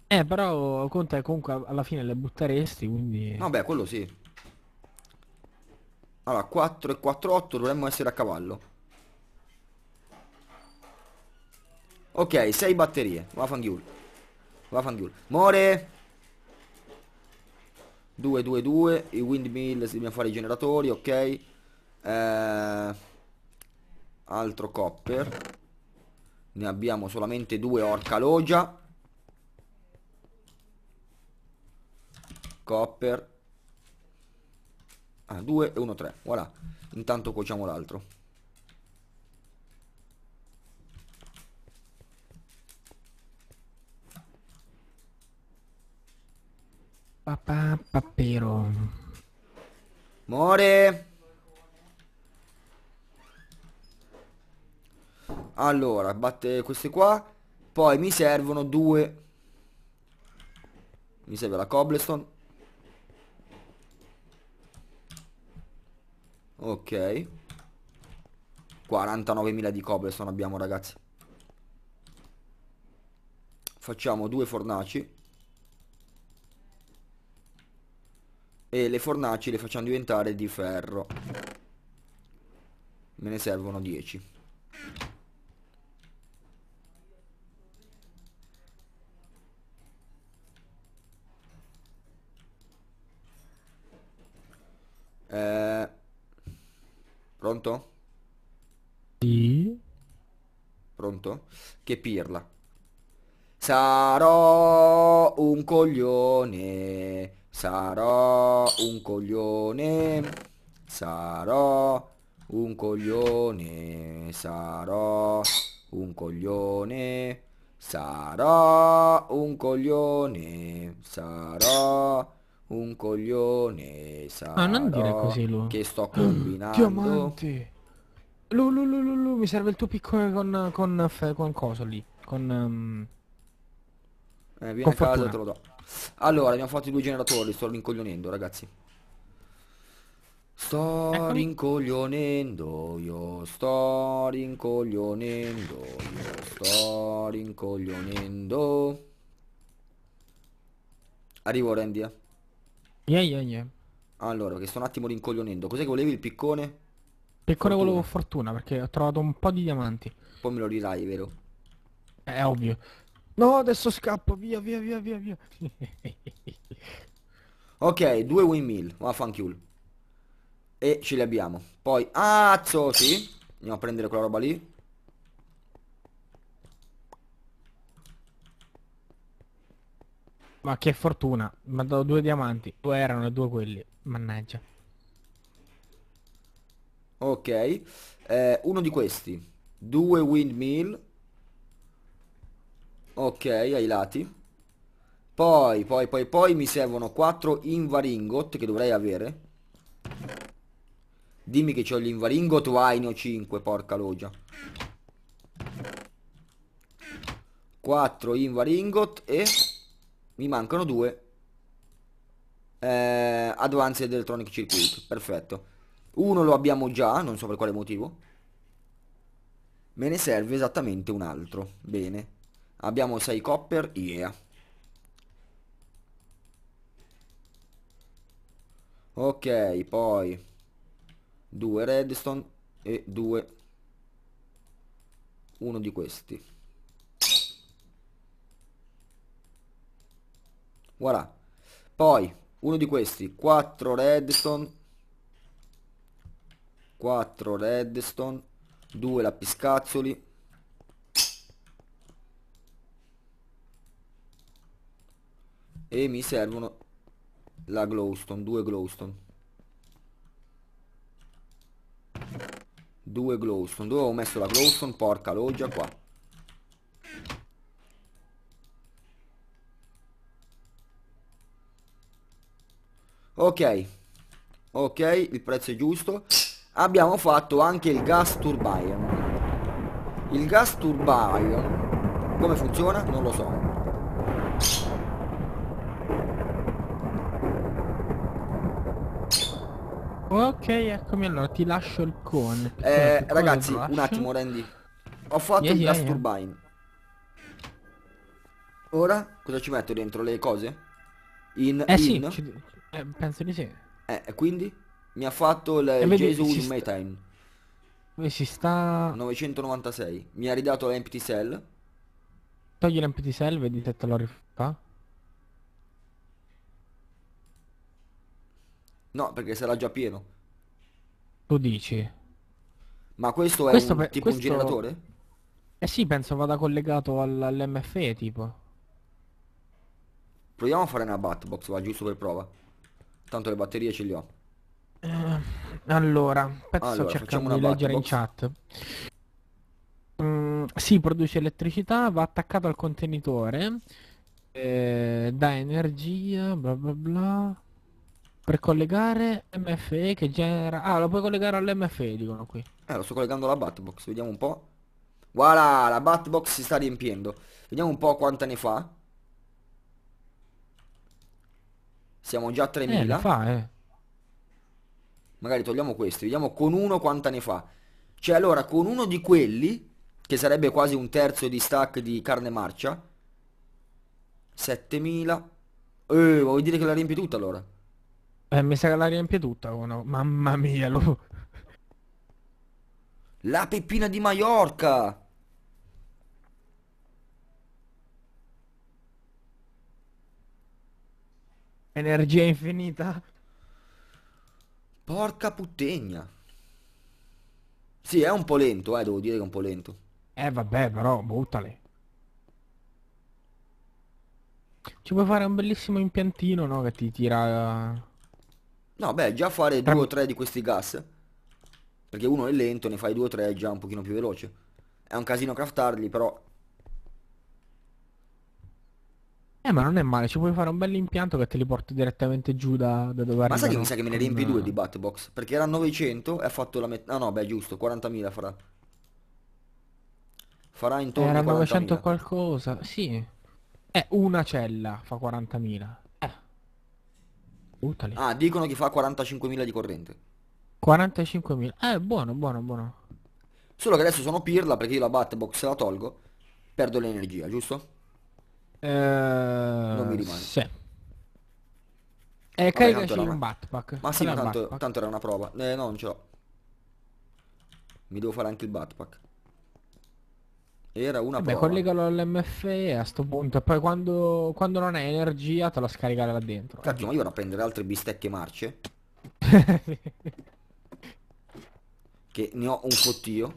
Eh, però conta comunque alla fine le butteresti, quindi... Vabbè, quello sì. Allora 4 e 4, 8 dovremmo essere a cavallo Ok 6 batterie Vaffanghul Vaffanghul More 2, 2, 2 I windmill dobbiamo fare i generatori Ok eh, Altro copper Ne abbiamo solamente due orca loggia. Copper ah, 2 e 1 3 voilà intanto cuociamo l'altro papà papero more allora batte queste qua poi mi servono due mi serve la cobblestone Ok 49.000 di cobblestone abbiamo ragazzi Facciamo due fornaci E le fornaci le facciamo diventare di ferro Me ne servono 10 Eh Pronto? Sì. Pronto? Che pirla. Sarò un coglione, sarò un coglione, sarò un coglione, sarò un coglione, sarò un coglione, sarò un coglione sarò no, non dire così lui. che sto (clears throat) combinando diamanti lu, lu, lu, lu, lu, mi serve il tuo piccone con con, con, con coso lì con um... eh, con a casa te lo do allora abbiamo fatto i due generatori sto rincoglionendo ragazzi Sto Eccomi. rincoglionendo, io sto rincoglionendo, io sto rincoglionendo. Arrivo Rendia. Eh. Yeah, yeah, yeah. Allora, che sto un attimo rincoglionendo. Cos'è che volevi il piccone? Piccone volevo fortuna perché ho trovato un po' di diamanti. Poi me lo ridai, vero? Eh, è ovvio. No, adesso scappo, via, via, via, via, via. (laughs) ok, due windmill, vaffanculo. E ce li abbiamo. Poi, azzo, ah, sì. Andiamo a prendere quella roba lì. Ma che fortuna, mi ha dato due diamanti. Due erano due quelli. Mannaggia. Ok, eh, uno di questi. Due windmill. Ok, ai lati. Poi, poi, poi, poi mi servono quattro invaringot che dovrei avere. Dimmi che ho gli invaringot o ne ho 5, porca logia. 4 invaringot e mi mancano due. Eh, Advanced Electronic Circuit, perfetto. Uno lo abbiamo già, non so per quale motivo. Me ne serve esattamente un altro. Bene. Abbiamo 6 copper, yeah. Ok, poi 2 redstone e 2 uno di questi Voilà. Poi, uno di questi, 4 redstone, 4 redstone, 2 lapiscazzoli, e mi servono la glowstone, 2 glowstone. 2 glowstone, dove ho messo la glowstone? Porca loggia qua. ok ok il prezzo è giusto abbiamo fatto anche il gas turbine il gas turbine come funziona non lo so Ok, eccomi allora, ti lascio il con. Eh, ragazzi, un attimo, Randy. Ho fatto yeah, il yeah, gas yeah. turbine. Ora, cosa ci metto dentro? Le cose? In... Eh in? sì, ci, eh, penso di sì. Eh, quindi? Mi ha fatto il eh, vedi, Jesus sta... My Time. Dove si sta... 996. Mi ha ridato l'empty cell. Togli l'empty cell, vedi se te lo rifà. No, perché sarà già pieno. Tu dici? Ma questo è questo un, tipo questo... un generatore? Eh sì, penso vada collegato all'MFE tipo. Proviamo a fare una batbox, va giusto per prova. Tanto le batterie ce li ho. Eh, allora, pezzo allora, cercando di leggere box. in chat. Mm, si produce elettricità, va attaccato al contenitore, eh, dà energia, bla bla bla. Per collegare MFE che genera... Ah, lo puoi collegare all'MFE, dicono qui. Eh, lo sto collegando alla Batbox, vediamo un po'. Voilà, la Batbox si sta riempiendo. Vediamo un po' quanta ne fa. Siamo già a 3000. Eh, fa, eh. Magari togliamo questi, vediamo con uno quanta ne fa. Cioè allora con uno di quelli, che sarebbe quasi un terzo di stack di carne marcia, 7000. Eh, vuol dire che la riempie tutta allora? Eh, mi sa che la riempie tutta uno. Mamma mia, lo... La peppina di Maiorca! Energia infinita. Porca puttegna. Sì, è un po' lento, eh, devo dire che è un po' lento. Eh vabbè, però buttale. Ci puoi fare un bellissimo impiantino, no? Che ti tira... Eh. No, beh, già fare Tra... due o tre di questi gas. Perché uno è lento, ne fai due o tre, è già un pochino più veloce. È un casino craftarli, però Eh ma non è male, ci puoi fare un bel impianto che te li porti direttamente giù da, da dove Ma sai che mi sa che me ne riempi due eh, di Batbox? Perché era 900 e ha fatto la metà... Ah no, beh giusto, 40.000 farà. Farà intorno era a 900 qualcosa, sì. È eh, una cella fa 40.000. Eh. Buttali. Ah, dicono che fa 45.000 di corrente. 45.000. Eh, buono, buono, buono. Solo che adesso sono pirla perché io la Batbox la tolgo, perdo l'energia, giusto? Eh, non mi rimane. Sì. Eh, caricaci un backpack. Ma sì, ma tanto, tanto era una prova. Eh, no, non ce l'ho. Mi devo fare anche il backpack. Era una Vabbè, prova. collegalo all'MFE a sto punto. E poi quando, quando non hai energia te la scaricare là dentro. Eh. Cazzo, ma io vado a prendere altre bistecche marce. (laughs) che ne ho un fottio.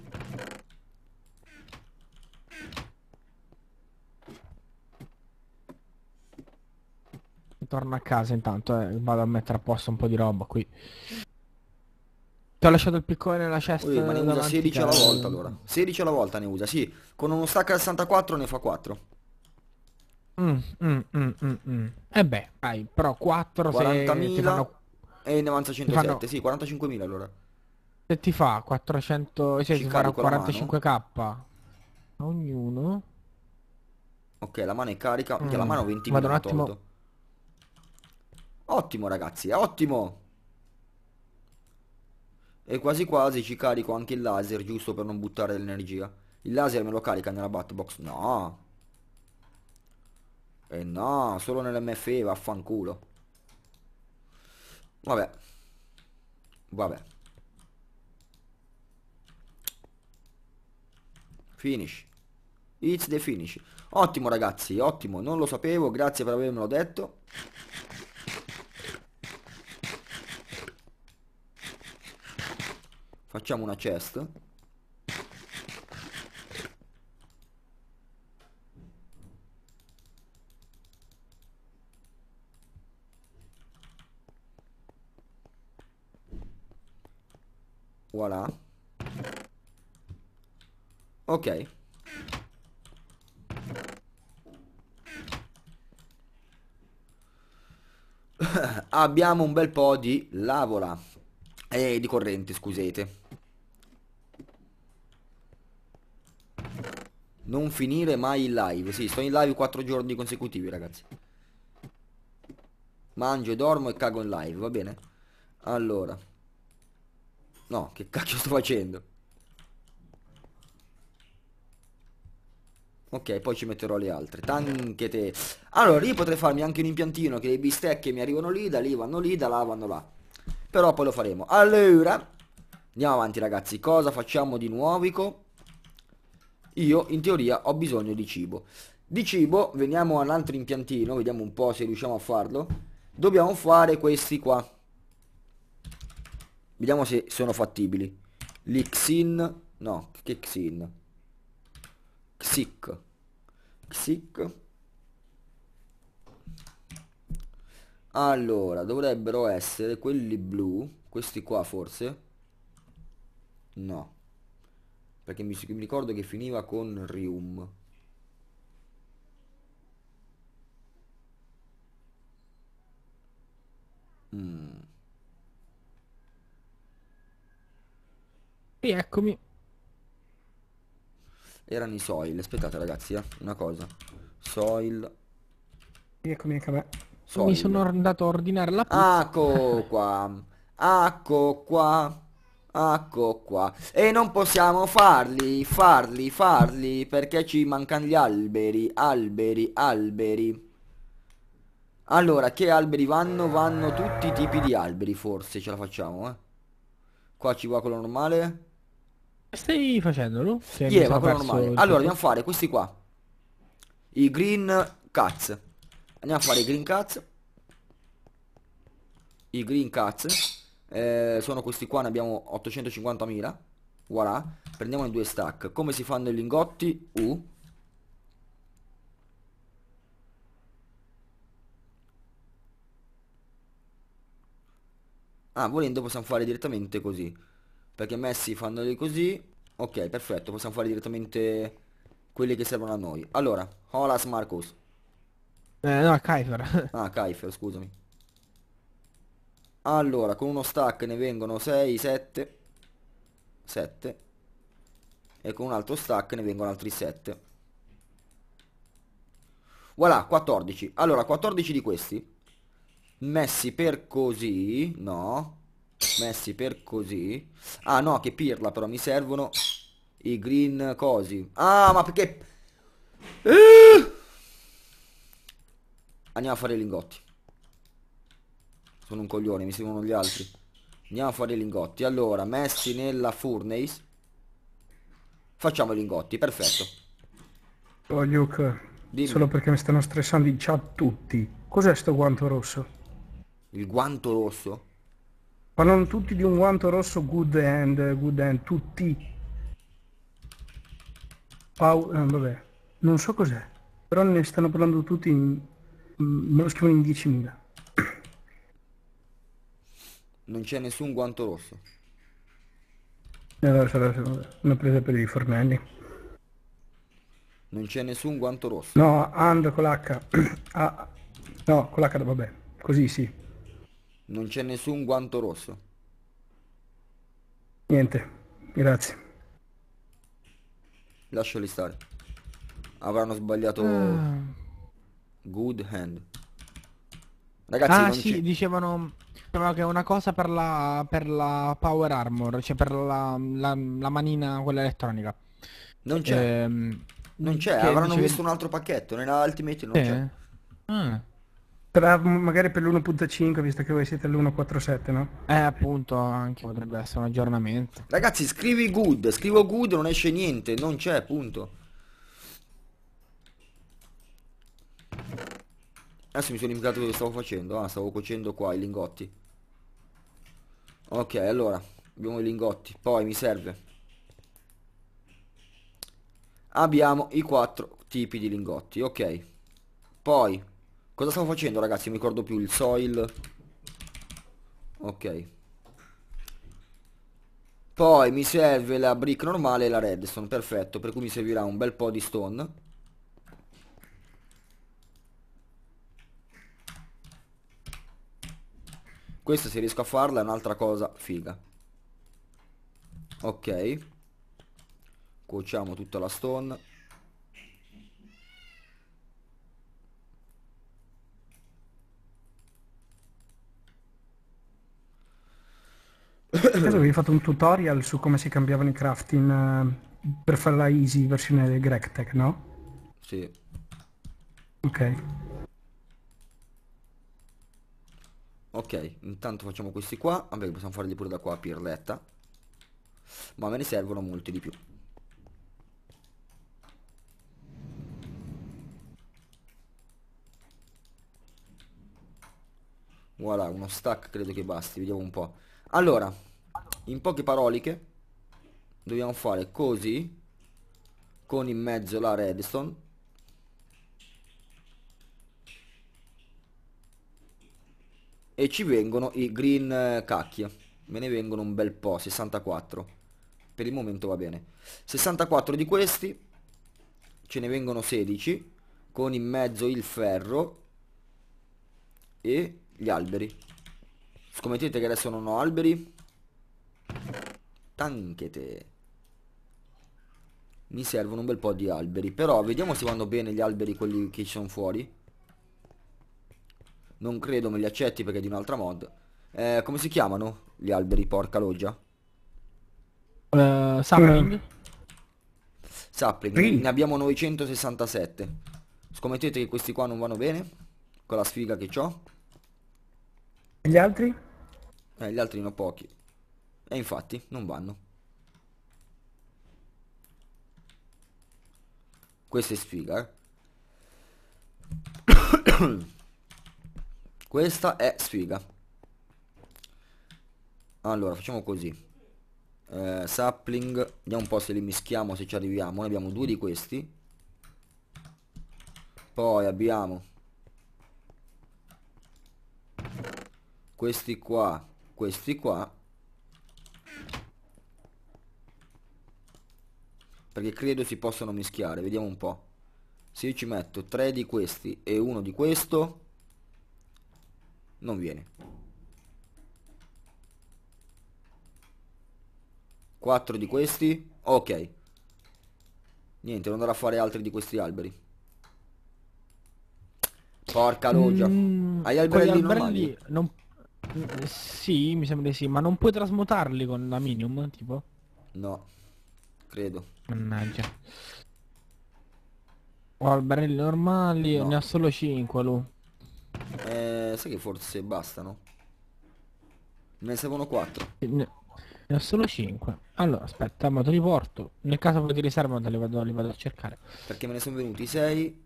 Torno a casa intanto, eh. vado a mettere a posto un po' di roba qui. Ti ho lasciato il piccone nella cesta. Ui, ma ne usa 16 alla volta allora. 16 alla volta ne usa, sì. Con uno stack a 64 ne fa 4. Mm, mm, mm, mm, mm. e eh beh, dai, però 4 40.000 fanno... e ne avanza 107, fanno... sì, 45.000 allora. Se ti fa 400, cioè ti farà 45k ognuno. Ok, la mano è carica, mm. la mano 20.000 Vado un attimo. Tolto. Ottimo ragazzi, ottimo! E quasi quasi ci carico anche il laser, giusto per non buttare l'energia. Il laser me lo carica nella Batbox? No! E eh, no, solo nell'MFE vaffanculo. Vabbè. Vabbè. Finish. It's the finish. Ottimo ragazzi, ottimo. Non lo sapevo, grazie per avermelo detto. Facciamo una chest. Voilà. Ok. (laughs) Abbiamo un bel po' di lavola. E eh, di corrente, scusate. Non finire mai in live. Sì, sto in live 4 giorni consecutivi, ragazzi. Mangio e dormo e cago in live, va bene? Allora. No, che cacchio sto facendo? Ok, poi ci metterò le altre. Tanche te. Allora, io potrei farmi anche un impiantino che le bistecche mi arrivano lì, da lì vanno lì, da là vanno là. Però poi lo faremo. Allora, andiamo avanti ragazzi. Cosa facciamo di nuovo? io in teoria ho bisogno di cibo. Di cibo veniamo all'altro impiantino, vediamo un po' se riusciamo a farlo. Dobbiamo fare questi qua. Vediamo se sono fattibili. L'Ixin, no, che xin? Xic. Xic. Allora, dovrebbero essere quelli blu, questi qua forse? No perché mi, mi ricordo che finiva con Rium. Mm. Rieccomi. Erano i soil, aspettate ragazzi, eh. una cosa. Soil. Eccomi anche a me. Soil. Mi sono andato a ordinare la pizza. Ecco qua. Ecco qua. Ecco qua. E non possiamo farli, farli, farli, perché ci mancano gli alberi, alberi, alberi. Allora, che alberi vanno? Vanno tutti i tipi di alberi, forse ce la facciamo, eh. Qua ci va quello normale. Eh, stai facendolo? Sì, yeah, va quello normale. Allora, tutto. dobbiamo fare questi qua. I green cats. Andiamo a fare i green cats. I green cats eh, sono questi qua, ne abbiamo 850.000 voilà, prendiamo i due stack come si fanno i lingotti? U ah, volendo possiamo fare direttamente così perché messi fanno così ok, perfetto, possiamo fare direttamente quelli che servono a noi allora, Holas Marcos eh, no, Kaifer ah, Kaifer, scusami allora, con uno stack ne vengono 6, 7, 7 e con un altro stack ne vengono altri 7. Voilà, 14. Allora, 14 di questi messi per così, no? Messi per così. Ah, no, che pirla però mi servono i green cosi. Ah, ma perché eh! Andiamo a fare i lingotti. Sono un coglione, mi seguono gli altri. Andiamo a fare i lingotti. Allora, messi nella furnace. Facciamo i lingotti, perfetto. Oh Luke, Dimmi. solo perché mi stanno stressando in chat tutti. Cos'è sto guanto rosso? Il guanto rosso? Parlano tutti di un guanto rosso good end, good end, tutti. Pau... Eh, vabbè, non so cos'è. Però ne stanno parlando tutti in... Mm, me lo scrivono in 10.000. Non c'è nessun guanto rosso. E allora sarà una presa per i fornelli. Non c'è nessun guanto rosso. No, and con l'H. (clears throat) ah, no, con l'H, vabbè. Così sì. Non c'è nessun guanto rosso. Niente, grazie. Lasciali stare. Avranno sbagliato... Ah. Good hand. Ragazzi, ah, sì, dicevano però che è una cosa per la, per la Power Armor, cioè per la, la, la manina quella elettronica. Non c'è. Ehm, non c'è, avranno visto un altro pacchetto, nella Ultimate non c'è. Ah. Tra, magari per l'1.5 visto che voi siete all'1.47 no? Eh appunto anche potrebbe essere un aggiornamento Ragazzi scrivi good, scrivo good non esce niente, non c'è punto Adesso mi sono dimenticato cosa stavo facendo, ah stavo cuocendo qua i lingotti Ok, allora, abbiamo i lingotti. Poi mi serve. Abbiamo i quattro tipi di lingotti, ok. Poi, cosa stavo facendo ragazzi? Non mi ricordo più, il soil. Ok. Poi mi serve la brick normale e la redstone, perfetto, per cui mi servirà un bel po' di stone. Questa se riesco a farla è un'altra cosa figa. Ok. Cuociamo tutta la stone. Credo Caso avevi fatto un tutorial su come si cambiavano i crafting eh, per fare la easy versione del Greg no? Sì. Ok. Ok, intanto facciamo questi qua. Vabbè, possiamo farli pure da qua a pirletta. Ma me ne servono molti di più. Voilà, uno stack credo che basti, vediamo un po'. Allora, in poche paroliche, dobbiamo fare così, con in mezzo la redstone, e ci vengono i green eh, cacchia me ne vengono un bel po' 64 per il momento va bene 64 di questi ce ne vengono 16 con in mezzo il ferro e gli alberi scommettete che adesso non ho alberi tanchete mi servono un bel po' di alberi però vediamo se vanno bene gli alberi quelli che ci sono fuori non credo me li accetti perché è di un'altra mod. Eh, come si chiamano gli alberi, porca loggia? Uh, sapling. Sapling. Ne abbiamo 967. Scommettete che questi qua non vanno bene? Con la sfiga che ho. E gli altri? Eh, gli altri ne ho pochi. E infatti, non vanno. Questa è sfiga, eh. (coughs) (coughs) Questa è sfiga. Allora, facciamo così. Eh, sapling, vediamo un po' se li mischiamo, se ci arriviamo. Noi abbiamo due di questi. Poi abbiamo questi qua, questi qua. Perché credo si possano mischiare, vediamo un po'. Se io ci metto tre di questi e uno di questo non viene 4 di questi ok niente non andrò a fare altri di questi alberi porca loggia mm, hai alberelli, normali non, non sì mi sembra di sì ma non puoi trasmutarli con la minium tipo no credo mannaggia ho alberelli normali no. ne ho solo 5 lui eh, sai che forse bastano? Ne servono 4. Ne, ne ho solo 5. Allora, aspetta, ma te li porto. Nel caso poi ti riservano te li vado, li vado a cercare. Perché me ne sono venuti 6.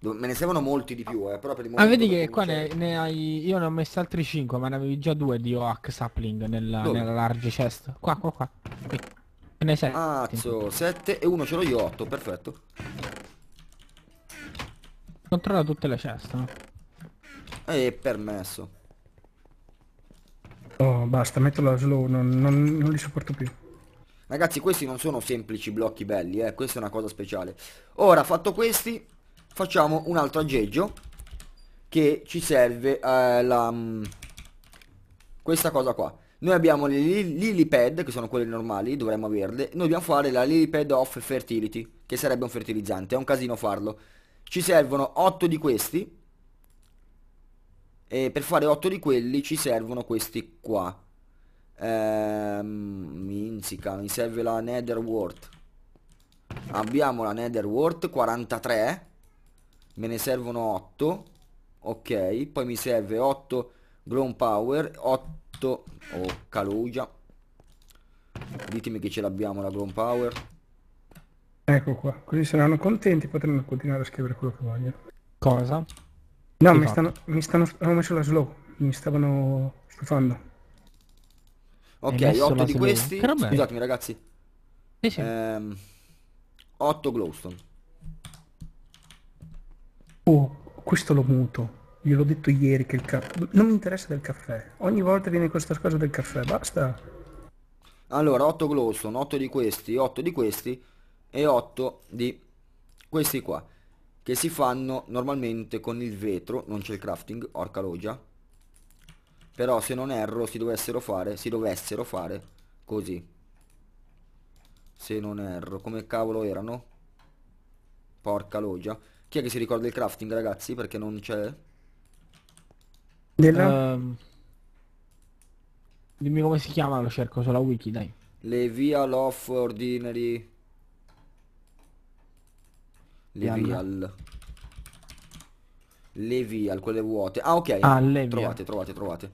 Me ne servono molti di più, eh, però per il ah, momento... Ah, vedi che qua ne, ne, hai... Io ne ho messi altri 5, ma ne avevi già 2 di Oak sapling nella, nella large chest. Qua, qua, qua. Qui. E ne sei. 7. Azzo, 7 e 1 ce l'ho io 8, perfetto. Controlla tutte le ceste, no? E permesso. Oh, basta, metto la slow, non, non, non li sopporto più. Ragazzi, questi non sono semplici blocchi belli, eh, questa è una cosa speciale. Ora, fatto questi, facciamo un altro aggeggio che ci serve eh, la, mm, questa cosa qua. Noi abbiamo le li lily pad, che sono quelle normali, dovremmo averle. Noi dobbiamo fare la lily pad of fertility, che sarebbe un fertilizzante, è un casino farlo. Ci servono 8 di questi, e per fare 8 di quelli ci servono questi qua. Ehm, minzica, mi serve la netherworld Abbiamo la netherworld 43. Me ne servono 8. Ok, poi mi serve 8 ground power, 8... Oh, calugia. Ditemi che ce l'abbiamo la ground power. Ecco qua, così saranno contenti, potranno continuare a scrivere quello che vogliono. Cosa? No, mi stanno, mi stanno, hanno messo la slow, mi stavano stufando. Ok, 8 di slow. questi. Scusatemi ragazzi. Sì, sì. Ehm, 8 glowstone. Oh, questo lo muto. Gliel'ho detto ieri che il caffè... Non mi interessa del caffè. Ogni volta viene questa cosa del caffè, basta. Allora, 8 glowstone, 8 di questi, 8 di questi e 8 di questi qua che si fanno normalmente con il vetro, non c'è il crafting, orca loggia. Però se non erro si dovessero fare, si dovessero fare così. Se non erro, come cavolo erano? Porca loggia. Chi è che si ricorda il crafting ragazzi? Perché non c'è? Della... Uh, dimmi come si chiama, lo cerco sulla wiki, dai. Le via of ordinary Levi al... Levi quelle vuote. Ah ok. Ah, eh. Trovate, trovate, trovate.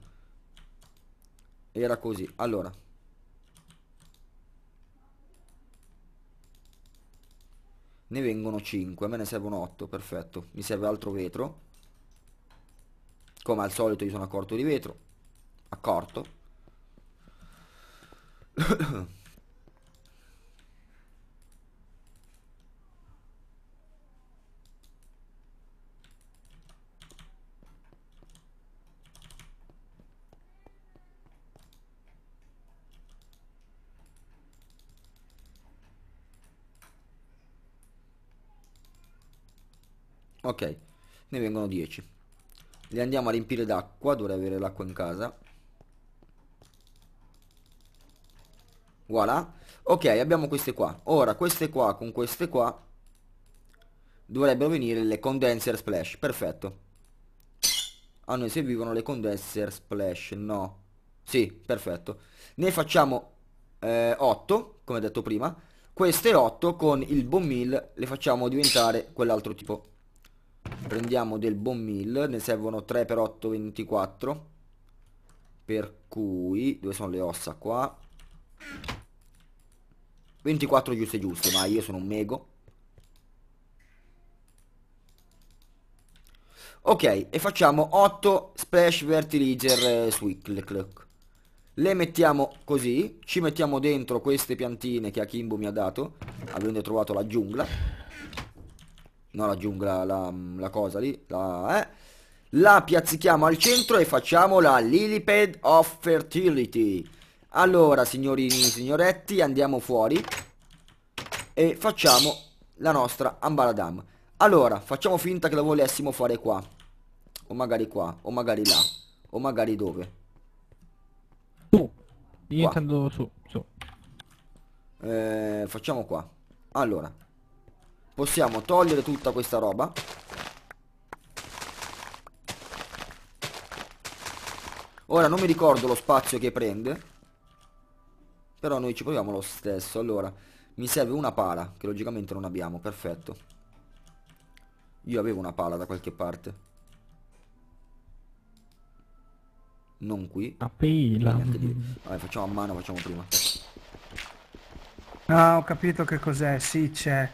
Era così. Allora. Ne vengono 5, me ne servono 8, perfetto. Mi serve altro vetro. Come al solito io sono accorto di vetro. Accorto. (clears throat) Ok, ne vengono 10. Li andiamo a riempire d'acqua, dovrei avere l'acqua in casa. Voilà. Ok, abbiamo queste qua. Ora, queste qua con queste qua dovrebbero venire le condenser splash. Perfetto. A noi servivano le condenser splash, no. Sì, perfetto. Ne facciamo eh, 8, come detto prima. Queste 8 con il bomb meal le facciamo diventare quell'altro tipo prendiamo del bon meal ne servono 3 per 8 24 per cui dove sono le ossa qua 24 giuste giuste ma io sono un mego ok e facciamo 8 splash fertilizer eh, le mettiamo così ci mettiamo dentro queste piantine che Akimbo mi ha dato avendo trovato la giungla no la giungla, la, la cosa lì, la, eh, la piazzichiamo al centro e facciamo la Liliped of Fertility. Allora, signorini, signoretti, andiamo fuori e facciamo la nostra Ambaradam. Allora, facciamo finta che la volessimo fare qua. O magari qua, o magari là, o magari dove. Su, diventando su, su. Eh, facciamo qua. Allora, possiamo togliere tutta questa roba ora non mi ricordo lo spazio che prende però noi ci proviamo lo stesso allora mi serve una pala che logicamente non abbiamo perfetto io avevo una pala da qualche parte non qui a pila Vabbè, facciamo a mano facciamo prima Ah, ho capito che cos'è, sì, c'è.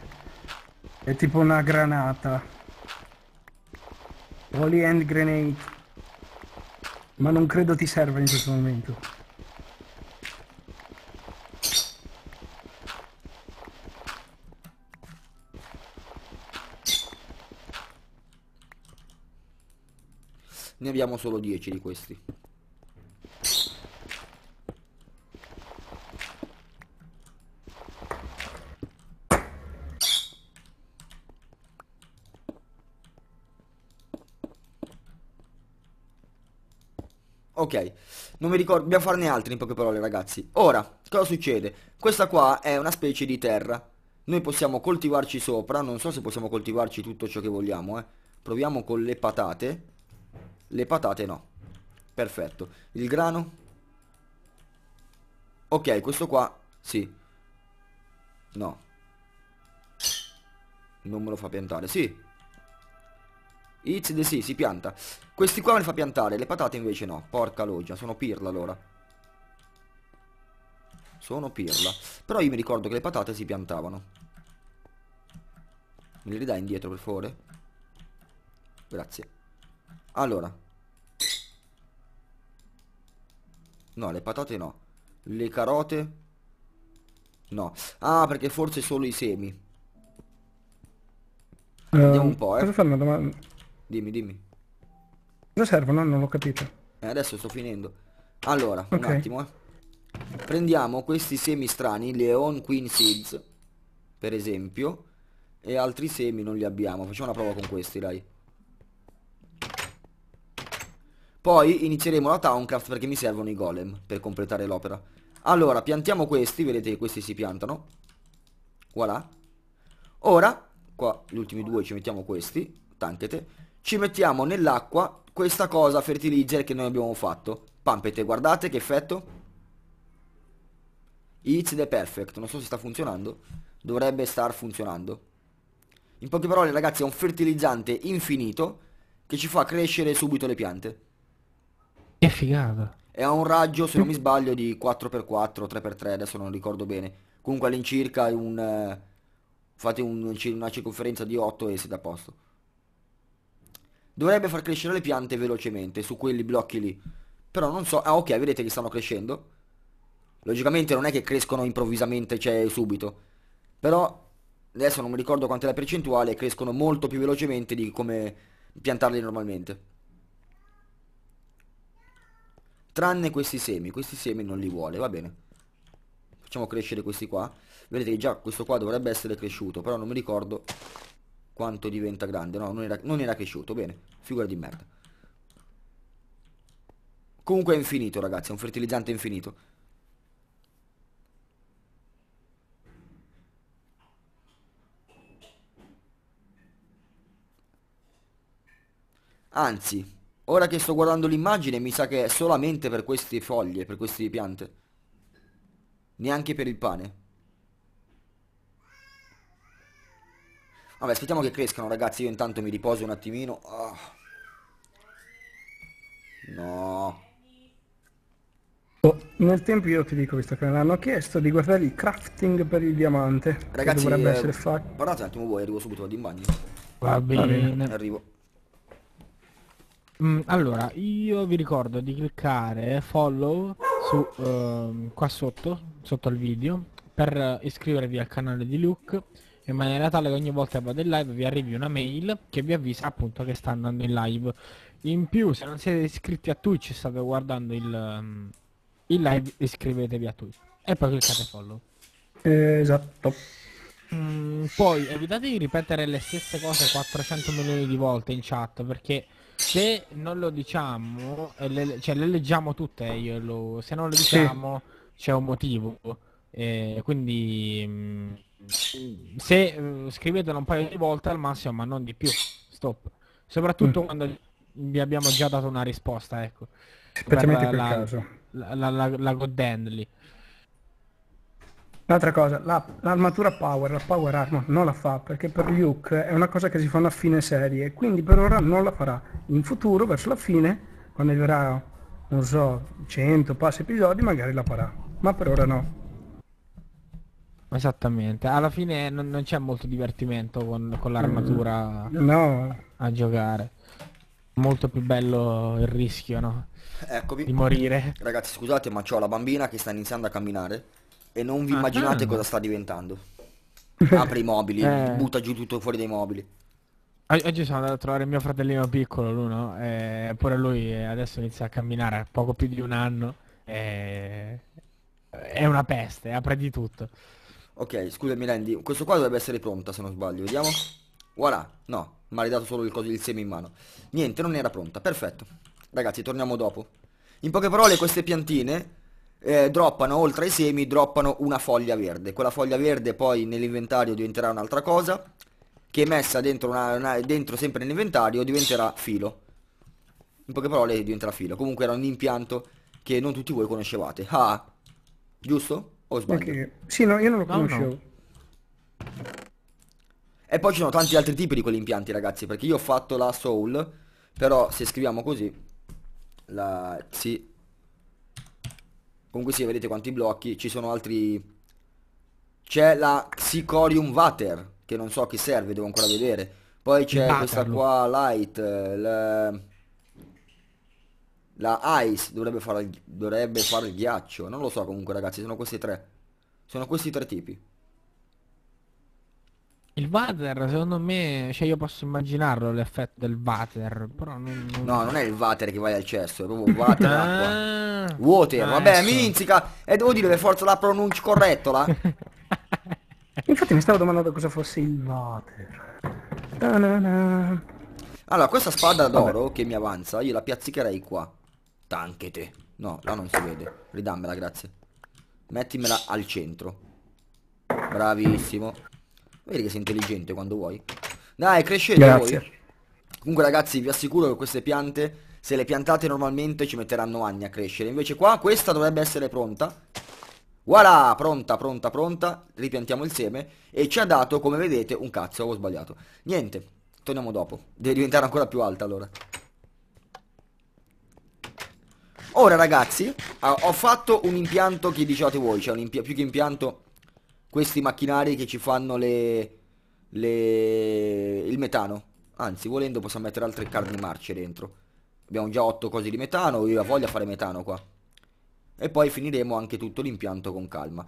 È tipo una granata. Holy hand grenade. Ma non credo ti serva in questo momento. Ne abbiamo solo 10 di questi. Ok, non mi ricordo, dobbiamo farne altri in poche parole ragazzi. Ora, cosa succede? Questa qua è una specie di terra. Noi possiamo coltivarci sopra, non so se possiamo coltivarci tutto ciò che vogliamo, eh. Proviamo con le patate. Le patate no. Perfetto. Il grano? Ok, questo qua, sì. No. Non me lo fa piantare, sì. It's the sea, si pianta. Questi qua me li fa piantare, le patate invece no. Porca loggia, sono pirla allora. Sono pirla. Però io mi ricordo che le patate si piantavano. Me le ridai indietro per favore? Grazie. Allora. No, le patate no. Le carote? No. Ah, perché forse solo i semi. Vediamo ehm, un po', eh. Posso fare una domanda? Dimmi, dimmi. Cosa servono? Non l'ho capito. Eh, adesso sto finendo. Allora, okay. un attimo. Eh. Prendiamo questi semi strani, Leon Queen Seeds, per esempio, e altri semi non li abbiamo. Facciamo una prova con questi, dai. Poi inizieremo la Towncraft perché mi servono i golem per completare l'opera. Allora, piantiamo questi, vedete che questi si piantano. Voilà. Ora, qua gli ultimi due ci mettiamo questi, tanchete ci mettiamo nell'acqua questa cosa fertilizer che noi abbiamo fatto. Pampete, guardate che effetto. It's the perfect, non so se sta funzionando, dovrebbe star funzionando. In poche parole ragazzi è un fertilizzante infinito che ci fa crescere subito le piante. Che figata. E ha un raggio, se non mi sbaglio, di 4x4, 3x3, adesso non ricordo bene. Comunque all'incirca un... Eh, fate un, una circonferenza di 8 e siete a posto dovrebbe far crescere le piante velocemente su quelli blocchi lì. Però non so, ah ok, vedete che stanno crescendo. Logicamente non è che crescono improvvisamente, cioè subito. Però adesso non mi ricordo quant'è la percentuale, crescono molto più velocemente di come piantarli normalmente. Tranne questi semi, questi semi non li vuole, va bene. Facciamo crescere questi qua. Vedete che già questo qua dovrebbe essere cresciuto, però non mi ricordo quanto diventa grande. No, non era, non era cresciuto, bene, figura di merda. Comunque è infinito, ragazzi, è un fertilizzante infinito. Anzi, ora che sto guardando l'immagine mi sa che è solamente per queste foglie, per queste piante. Neanche per il pane. Vabbè, aspettiamo che crescano, ragazzi. Io intanto mi riposo un attimino. Oh. No. Oh, nel tempo io ti dico, visto che me l'hanno chiesto, di guardare il crafting per il diamante. Ragazzi, dovrebbe eh, essere fatto. Guardate un attimo voi, arrivo subito vado in bagno. Va bene. bene. Arrivo. Mm, allora, io vi ricordo di cliccare follow su, uh, qua sotto, sotto al video, per eh, iscrivervi al canale di Luke in maniera tale che ogni volta che vado in live vi arrivi una mail che vi avvisa appunto che sta andando in live in più se non siete iscritti a Twitch e state guardando il, mm, il live iscrivetevi a Twitch e poi cliccate follow esatto mm, poi evitate di ripetere le stesse cose 400 milioni di volte in chat perché se non lo diciamo le, cioè le leggiamo tutte eh, io lo, se non lo diciamo sì. c'è un motivo eh, quindi mm, se mm, scrivetelo un paio di volte al massimo, ma non di più. Stop. Soprattutto mm. quando vi abbiamo già dato una risposta, ecco. Specialmente per la, quel caso. La, la, la, la Godendly. L'altra cosa, l'armatura power, la power armor non la fa perché per Luke è una cosa che si fa a fine serie, quindi per ora non la farà. In futuro, verso la fine, quando arriverà, non so, 100 passi episodi, magari la farà, ma per ora no. Esattamente, alla fine non, non c'è molto divertimento con, con l'armatura mm, no. a giocare. Molto più bello il rischio, no? Eccomi. Di morire. Ragazzi scusate ma c'ho la bambina che sta iniziando a camminare e non vi ah, immaginate ah. cosa sta diventando. (laughs) Apre i mobili, eh. butta giù tutto fuori dai mobili. Oggi sono andato a trovare mio fratellino piccolo, l'uno, no? E pure lui adesso inizia a camminare, a poco più di un anno. E... È una peste, apre di tutto. Ok, scusami Randy, questo qua dovrebbe essere pronta se non sbaglio, vediamo. Voilà, no, mi ha ridato solo il, coso, il seme in mano. Niente, non era pronta, perfetto. Ragazzi, torniamo dopo. In poche parole queste piantine eh, droppano oltre ai semi droppano una foglia verde quella foglia verde poi nell'inventario diventerà un'altra cosa che è messa dentro, una, una, dentro sempre nell'inventario diventerà filo in poche parole diventerà filo comunque era un impianto che non tutti voi conoscevate ah giusto? O sbaglio? Perché... Sì, no, io non lo conoscevo. No. E poi ci sono tanti altri tipi di quegli impianti, ragazzi, perché io ho fatto la soul, però se scriviamo così, la... sì. Comunque sì, vedete quanti blocchi, ci sono altri... C'è la Xicorium Water, che non so che serve, devo ancora vedere. Poi c'è questa qua, Light, eh, la... La Ice dovrebbe fare, dovrebbe fare il ghiaccio. Non lo so comunque ragazzi, sono questi tre. Sono questi tre tipi. Il water, secondo me, cioè io posso immaginarlo l'effetto del water, però non, non... No, non è il water che vai al cesso, è proprio (laughs) water, acqua. Ah. Water, ah, vabbè, mi minzica! E devo dire per forza la pronuncia corretto, là. (laughs) Infatti mi stavo domandando cosa fosse il water. Ta -na -na. Allora, questa spada d'oro che mi avanza, io la piazzicherei qua anche te. No, là non si vede. Ridammela, grazie. Mettimela al centro. Bravissimo. Vedi che sei intelligente quando vuoi. Dai, crescete grazie. voi. Comunque ragazzi, vi assicuro che queste piante, se le piantate normalmente ci metteranno anni a crescere. Invece qua, questa dovrebbe essere pronta. Voilà, pronta, pronta, pronta, ripiantiamo il seme e ci ha dato, come vedete, un cazzo, avevo sbagliato. Niente, torniamo dopo. Deve diventare ancora più alta allora. Ora ragazzi, ah, ho fatto un impianto che diciate voi, cioè più che impianto questi macchinari che ci fanno le, le il metano. Anzi, volendo possiamo mettere altre carni marce dentro. Abbiamo già otto cose di metano, io ho voglia fare metano qua. E poi finiremo anche tutto l'impianto con calma.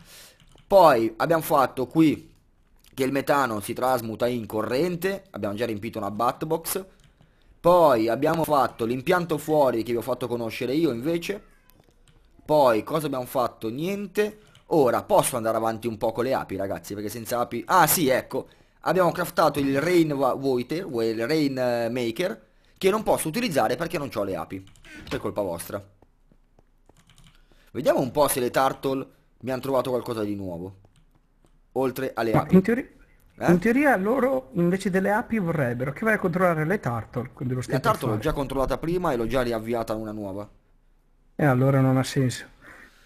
Poi abbiamo fatto qui che il metano si trasmuta in corrente, abbiamo già riempito una bat box poi abbiamo fatto l'impianto fuori che vi ho fatto conoscere io invece. Poi cosa abbiamo fatto? Niente. Ora posso andare avanti un po' con le api ragazzi perché senza api... Ah sì ecco. Abbiamo craftato il Rain Waiter, il Rain eh, Maker che non posso utilizzare perché non ho le api. Per colpa vostra. Vediamo un po' se le turtle mi hanno trovato qualcosa di nuovo. Oltre alle api. In teoria... Eh? In teoria loro invece delle api vorrebbero che vai a controllare le turtle. La turtle l'ho già controllata prima e l'ho già riavviata una nuova. E eh, allora non ha senso.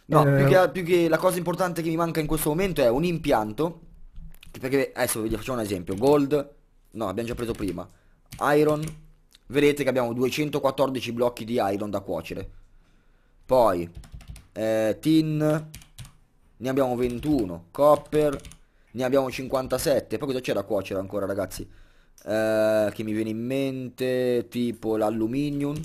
No, eh... più, che, più, che, la cosa importante che mi manca in questo momento è un impianto. Perché adesso vi faccio un esempio. Gold, no, abbiamo già preso prima. Iron, vedete che abbiamo 214 blocchi di iron da cuocere. Poi, eh, tin, ne abbiamo 21. Copper, ne abbiamo 57. Poi cosa c'è da cuocere ancora, ragazzi? Eh, che mi viene in mente, tipo l'alluminium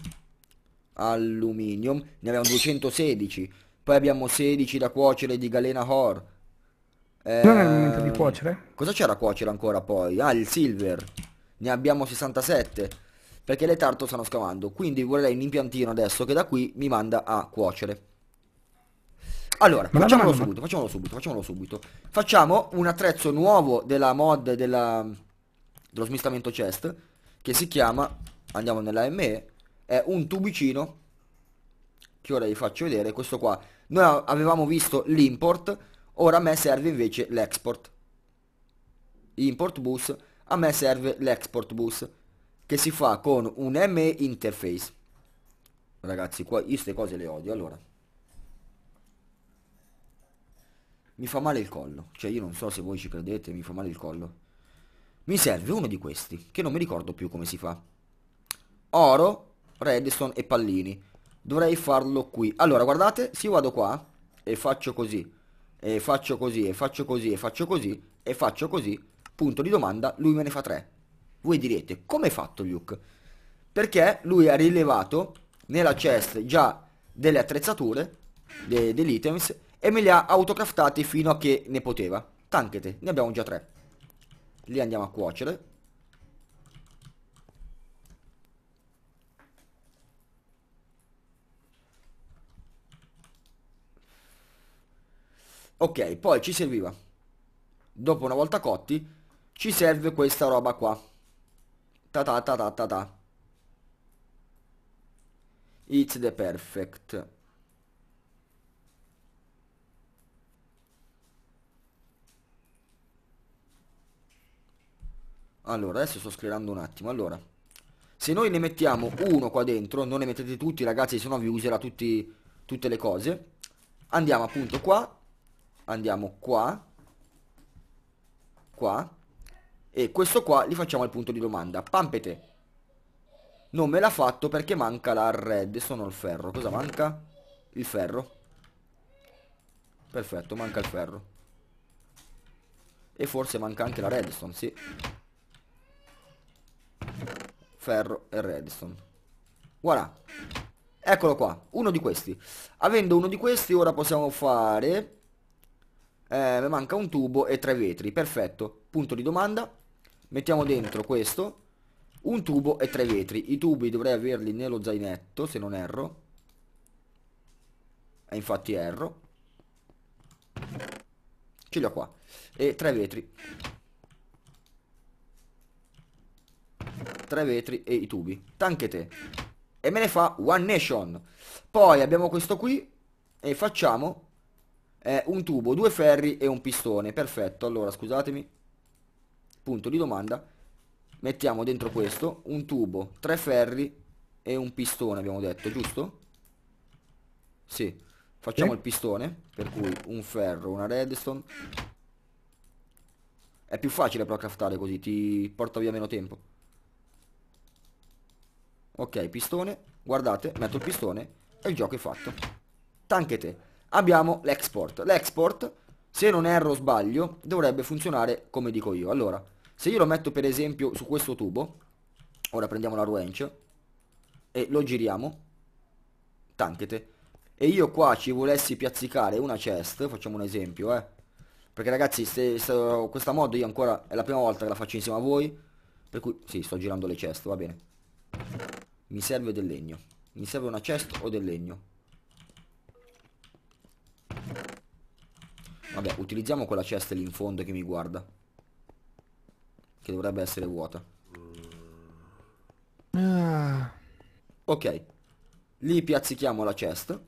alluminium Ne abbiamo 216. Poi abbiamo 16 da cuocere di galena Hor. Eh, non è il momento di eh, cuocere. Cosa c'è da cuocere ancora poi? Ah, il silver. Ne abbiamo 67. Perché le tarte stanno scavando. Quindi vorrei un impiantino adesso che da qui mi manda a cuocere. Allora, facciamolo, mano, subito, facciamolo subito, facciamolo subito, Facciamo un attrezzo nuovo della mod della, dello smistamento chest che si chiama, andiamo nella ME, è un tubicino che ora vi faccio vedere, questo qua. Noi avevamo visto l'import, ora a me serve invece l'export. Import bus, a me serve l'export bus che si fa con un ME interface. Ragazzi, qua io queste cose le odio, allora mi fa male il collo. Cioè io non so se voi ci credete, mi fa male il collo. Mi serve uno di questi, che non mi ricordo più come si fa. Oro, redstone e pallini. Dovrei farlo qui. Allora, guardate, se io vado qua e faccio così, e faccio così, e faccio così, e faccio così, e faccio così, punto di domanda, lui me ne fa tre. Voi direte, come hai fatto Luke? Perché lui ha rilevato nella chest già delle attrezzature, de degli items, e me li ha autocraftati fino a che ne poteva. Tanchete, ne abbiamo già tre. Li andiamo a cuocere. Ok, poi ci serviva, dopo una volta cotti, ci serve questa roba qua. Ta ta ta ta ta ta. It's the perfect. Allora, adesso sto scrivendo un attimo. Allora, se noi ne mettiamo uno qua dentro, non ne mettete tutti ragazzi, se no vi userà tutti, tutte le cose. Andiamo appunto qua, andiamo qua, qua, e questo qua gli facciamo il punto di domanda. Pampete. Non me l'ha fatto perché manca la red, sono il ferro. Cosa manca? Il ferro. Perfetto, manca il ferro. E forse manca anche la redstone, sì ferro e redstone. Voilà. Eccolo qua, uno di questi. Avendo uno di questi ora possiamo fare... Eh, mi manca un tubo e tre vetri, perfetto. Punto di domanda. Mettiamo dentro questo. Un tubo e tre vetri. I tubi dovrei averli nello zainetto, se non erro. E infatti erro. Ce li ho qua. E tre vetri. tre vetri e i tubi. Tanche te. E me ne fa One Nation. Poi abbiamo questo qui e facciamo eh, un tubo, due ferri e un pistone. Perfetto, allora scusatemi. Punto di domanda. Mettiamo dentro questo un tubo, tre ferri e un pistone abbiamo detto, giusto? Sì. Facciamo eh? il pistone, per cui un ferro, una redstone. È più facile però craftare così, ti porta via meno tempo. Ok, pistone, guardate, metto il pistone e il gioco è fatto. Tanche te. Abbiamo l'export. L'export, se non erro sbaglio, dovrebbe funzionare come dico io. Allora, se io lo metto per esempio su questo tubo, ora prendiamo la wrench e lo giriamo, tanchete. E io qua ci volessi piazzicare una chest, facciamo un esempio, eh. Perché ragazzi, se, se, questa mod io ancora è la prima volta che la faccio insieme a voi, per cui, sì, sto girando le chest, va bene. Mi serve del legno. Mi serve una chest o del legno. Vabbè, utilizziamo quella chest lì in fondo che mi guarda. Che dovrebbe essere vuota. Ah. Ok. Lì piazzichiamo la chest.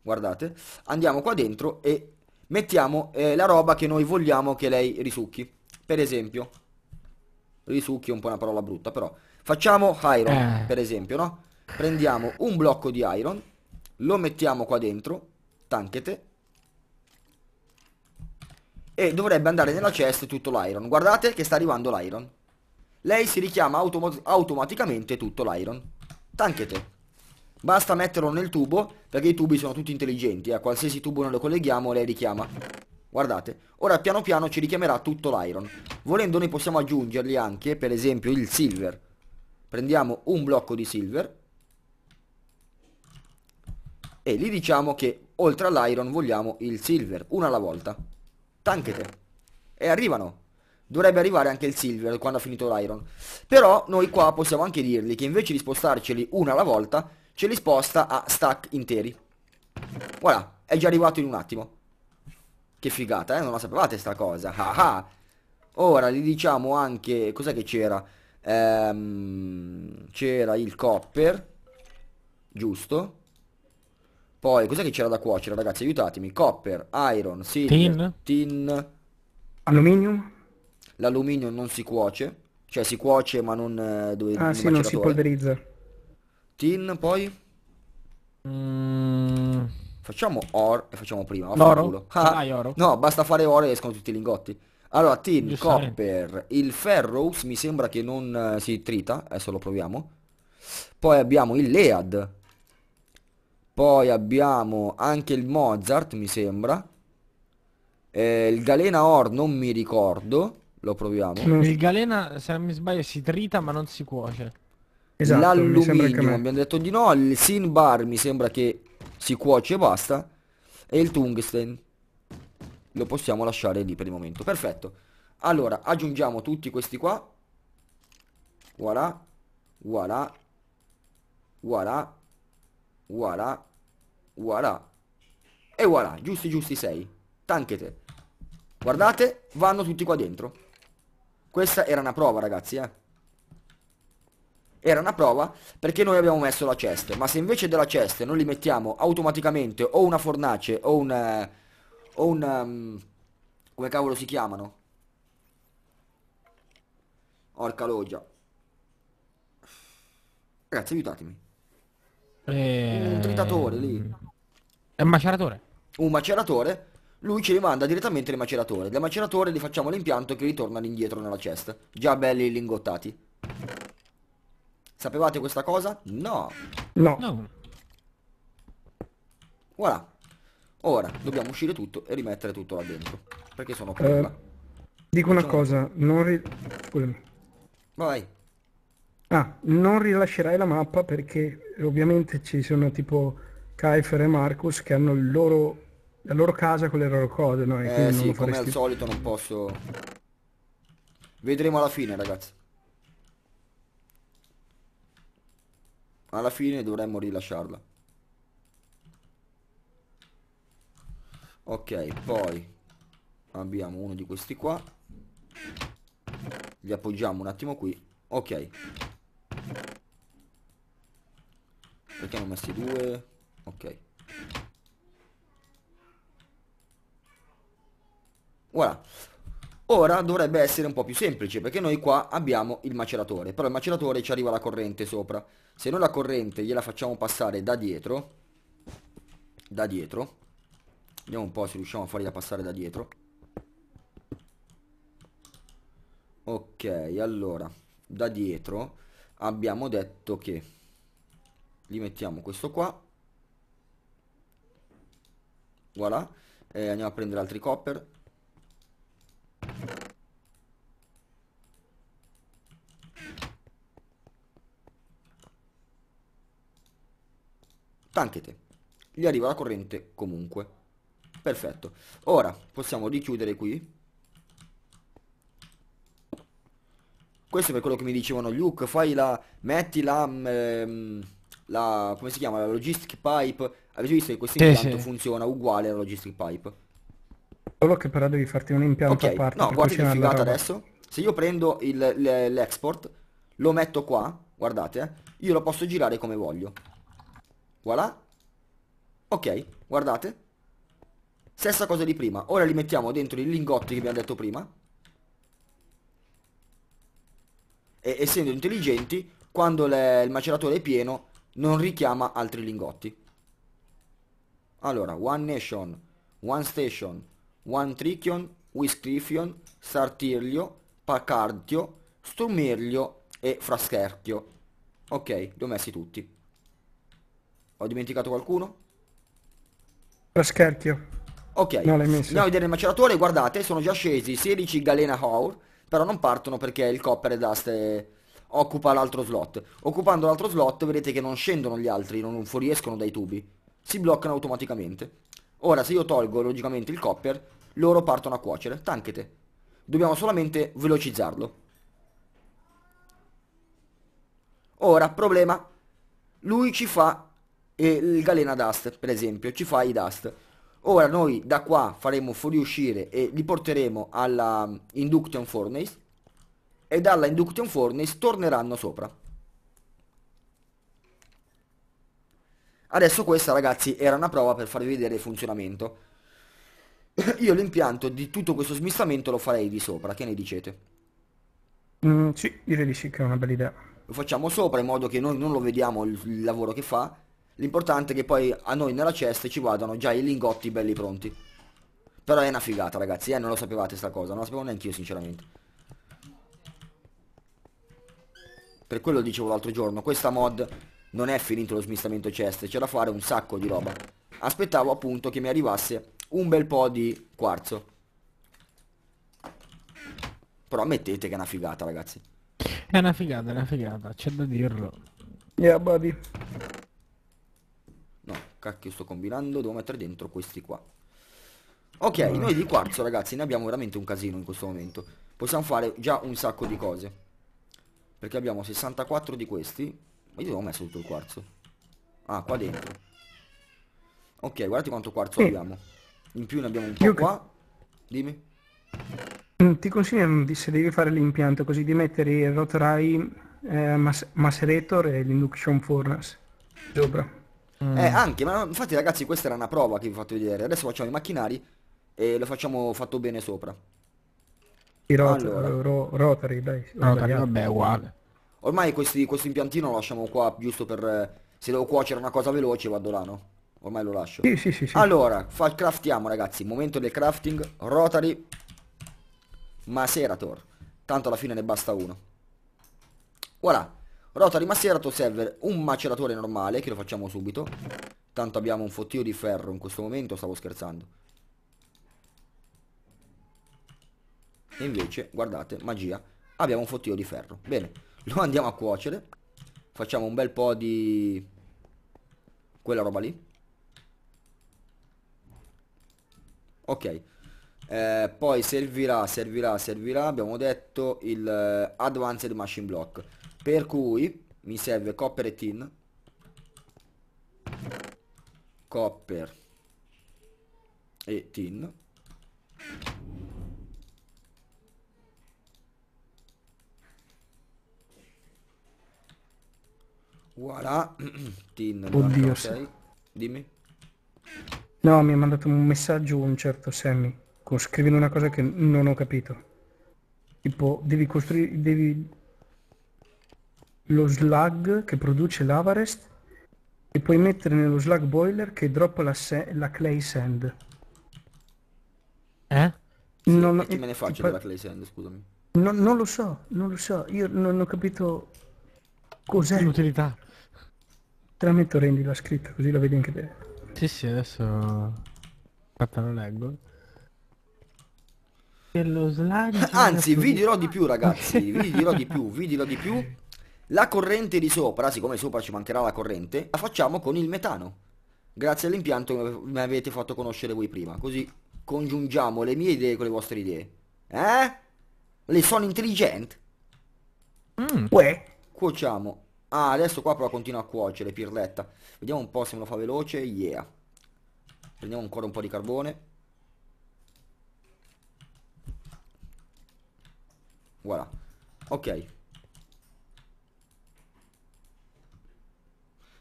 Guardate. Andiamo qua dentro e mettiamo eh, la roba che noi vogliamo che lei risucchi. Per esempio, risucchio è un po' una parola brutta, però. Facciamo iron, eh. per esempio, no? Prendiamo un blocco di iron, lo mettiamo qua dentro, tanchete, e dovrebbe andare nella chest tutto l'iron. Guardate che sta arrivando l'iron. Lei si richiama autom automaticamente tutto l'iron. Tanchete. Basta metterlo nel tubo, perché i tubi sono tutti intelligenti, a eh. qualsiasi tubo noi lo colleghiamo lei richiama. Guardate, ora piano piano ci richiamerà tutto l'iron. Volendo noi possiamo aggiungergli anche, per esempio, il silver. Prendiamo un blocco di silver e gli diciamo che oltre all'iron vogliamo il silver, una alla volta. Tanchete. E arrivano. Dovrebbe arrivare anche il silver quando ha finito l'iron. Però noi qua possiamo anche dirgli che invece di spostarceli una alla volta, ce li sposta a stack interi. Voilà, è già arrivato in un attimo. Che figata, eh? Non la sapevate sta cosa. Ah ah. Ora gli diciamo anche... Cos'è che c'era? Ehm, c'era il copper. Giusto. Poi, cos'è che c'era da cuocere, ragazzi? Aiutatemi. Copper, iron, silver, tin. tin. Alluminio. L'alluminio non si cuoce. Cioè si cuoce ma non... Eh, dove, ah sì, non si polverizza. Tin, poi? Mm. Facciamo or e facciamo prima. L'oro? Ah, ah, oro. No, basta fare oro e escono tutti i lingotti. Allora, tin, copper, il ferrous mi sembra che non eh, si trita, adesso lo proviamo. Poi abbiamo il lead. Poi abbiamo anche il Mozart, mi sembra. Eh, il galena or non mi ricordo, lo proviamo. Il galena, se non mi sbaglio, si trita ma non si cuoce. Esatto, L'alluminio abbiamo detto di no, il sinbar mi sembra che si cuoce e basta e il tungsten lo possiamo lasciare lì per il momento perfetto allora aggiungiamo tutti questi qua voilà voilà voilà voilà voilà e voilà giusti giusti 6 tanche te guardate vanno tutti qua dentro questa era una prova ragazzi eh era una prova perché noi abbiamo messo la ceste, ma se invece della ceste noi li mettiamo automaticamente o una fornace o un... Eh, o un... Um, come cavolo si chiamano? Orca loggia. Ragazzi aiutatemi. Eh... Un tritatore lì. È un maceratore. Un maceratore. Lui ci rimanda direttamente il maceratore. Del maceratore li facciamo l'impianto che ritorna indietro nella cesta. Già belli lingottati. Sapevate questa cosa? No. No. no. Voilà. Ora dobbiamo uscire tutto e rimettere tutto là dentro. Perché sono qua. Eh, dico una Facciamo... cosa, non ri... Scusami. Vai. Ah, non rilascerai la mappa perché ovviamente ci sono tipo Kaifer e Marcus che hanno il loro... la loro casa con le loro cose, no? E eh sì, come faresti... al solito non posso... Vedremo alla fine, ragazzi. alla fine dovremmo rilasciarla. Ok, poi abbiamo uno di questi qua. Li appoggiamo un attimo qui. Ok. Perché hanno messi due? Ok. Voilà. Ora dovrebbe essere un po' più semplice perché noi qua abbiamo il maceratore, però il maceratore ci arriva la corrente sopra. Se noi la corrente gliela facciamo passare da dietro, da dietro, vediamo un po' se riusciamo a fargliela passare da dietro. Ok, allora, da dietro abbiamo detto che gli mettiamo questo qua. Voilà, eh, andiamo a prendere altri copper anche te. Gli arriva la corrente comunque. Perfetto. Ora possiamo richiudere qui. Questo è per quello che mi dicevano Luke, fai la... metti la... Mm, ehm, la come si chiama? La logistic pipe. Avete visto che questo sì, sì. funziona uguale alla logistic pipe? Solo che però devi farti un impianto okay. a parte. No, guarda che figata adesso. Se io prendo l'export, lo metto qua, guardate, eh, io lo posso girare come voglio. Voilà. Ok, guardate. Stessa cosa di prima. Ora li mettiamo dentro i lingotti che abbiamo detto prima. E essendo intelligenti, quando le, il maceratore è pieno, non richiama altri lingotti. Allora, One Nation, One Station, One Trichion, Whiscrifion, Sartirlio, Pacartio, strumirlio e Frascherchio. Ok, li ho messi tutti. Ho dimenticato qualcuno? scherchio. Ok, no, andiamo a vedere il maceratore, guardate, sono già scesi 16 Galena Hour, però non partono perché il Copper Dust è... Eh, occupa l'altro slot. Occupando l'altro slot vedete che non scendono gli altri, non fuoriescono dai tubi, si bloccano automaticamente. Ora se io tolgo logicamente il Copper, loro partono a cuocere, tanchete. Dobbiamo solamente velocizzarlo. Ora, problema, lui ci fa e il Galena Dust per esempio ci fa i Dust ora noi da qua faremo fuoriuscire e li porteremo alla mm, Induction Furnace e dalla Induction Furnace torneranno sopra adesso questa ragazzi era una prova per farvi vedere il funzionamento (coughs) io l'impianto di tutto questo smistamento lo farei di sopra che ne dicete? Mm, sì, direi di sì che è una bella idea lo facciamo sopra in modo che noi non lo vediamo il, il lavoro che fa L'importante è che poi a noi nella cesta ci vadano già i lingotti belli pronti. Però è una figata ragazzi, eh, non lo sapevate sta cosa, non lo sapevo neanche io sinceramente. Per quello dicevo l'altro giorno, questa mod non è finito lo smistamento ceste, c'è da fare un sacco di roba. Aspettavo appunto che mi arrivasse un bel po' di quarzo. Però ammettete che è una figata ragazzi. È una figata, è una figata, c'è da dirlo. Yeah buddy cacchio sto combinando devo mettere dentro questi qua ok ah. noi di quarzo ragazzi ne abbiamo veramente un casino in questo momento possiamo fare già un sacco di cose perché abbiamo 64 di questi ma io dove ho messo tutto il quarzo ah qua dentro ok guardate quanto quarzo eh. abbiamo in più ne abbiamo un po' io... qua dimmi mm, ti consiglio se devi fare l'impianto così di mettere il rotorai eh, mas macerator e l'induction furnace sopra Mm. Eh, anche, ma infatti ragazzi questa era una prova che vi ho fatto vedere. Adesso facciamo i macchinari e lo facciamo fatto bene sopra. I rot- allora. ro- rotary, dai. Rotary, vabbè, uguale. Ormai questi, questo impiantino lo lasciamo qua giusto per... Eh, se devo cuocere una cosa veloce vado là, no? Ormai lo lascio. Sì, sì, sì. sì. Allora, fa- craftiamo ragazzi. Momento del crafting. Rotary. Maserator. Tanto alla fine ne basta uno. Voilà. Rota di macerato serve un maceratore normale, che lo facciamo subito. Tanto abbiamo un fottio di ferro in questo momento, stavo scherzando. E invece, guardate, magia, abbiamo un fottio di ferro. Bene, lo andiamo a cuocere. Facciamo un bel po' di... Quella roba lì. Ok. Eh, poi servirà, servirà, servirà, abbiamo detto, il eh, Advanced Machine Block per cui mi serve copper e tin. Copper e tin. Voilà, (clears throat) tin. Oddio. Okay. Dimmi. No, mi ha mandato un messaggio un certo Sammy, scrivendo una cosa che non ho capito. Tipo, devi costruire, devi lo slug che produce l'Avarest e puoi mettere nello slug boiler che droppa la, la clay sand. Eh? Sì, non, e chi me ne faccio della clay sand, scusami. No, non lo so, non lo so, io non ho capito cos'è. L'utilità. Te la metto rendi la scritta così la vedi anche te. Sì, sì, adesso... Aspetta, lo leggo. e lo (laughs) Anzi, vi dirò di più ragazzi, vi (laughs) dirò di più, vi dirò di più. La corrente di sopra, siccome sopra ci mancherà la corrente, la facciamo con il metano, grazie all'impianto che mi avete fatto conoscere voi prima, così congiungiamo le mie idee con le vostre idee. Eh? Le sono intelligenti? Mm. Uè. Cuociamo. Ah, adesso qua però continua a cuocere, pirletta. Vediamo un po' se me lo fa veloce. Yeah. Prendiamo ancora un po' di carbone. Voilà. Ok.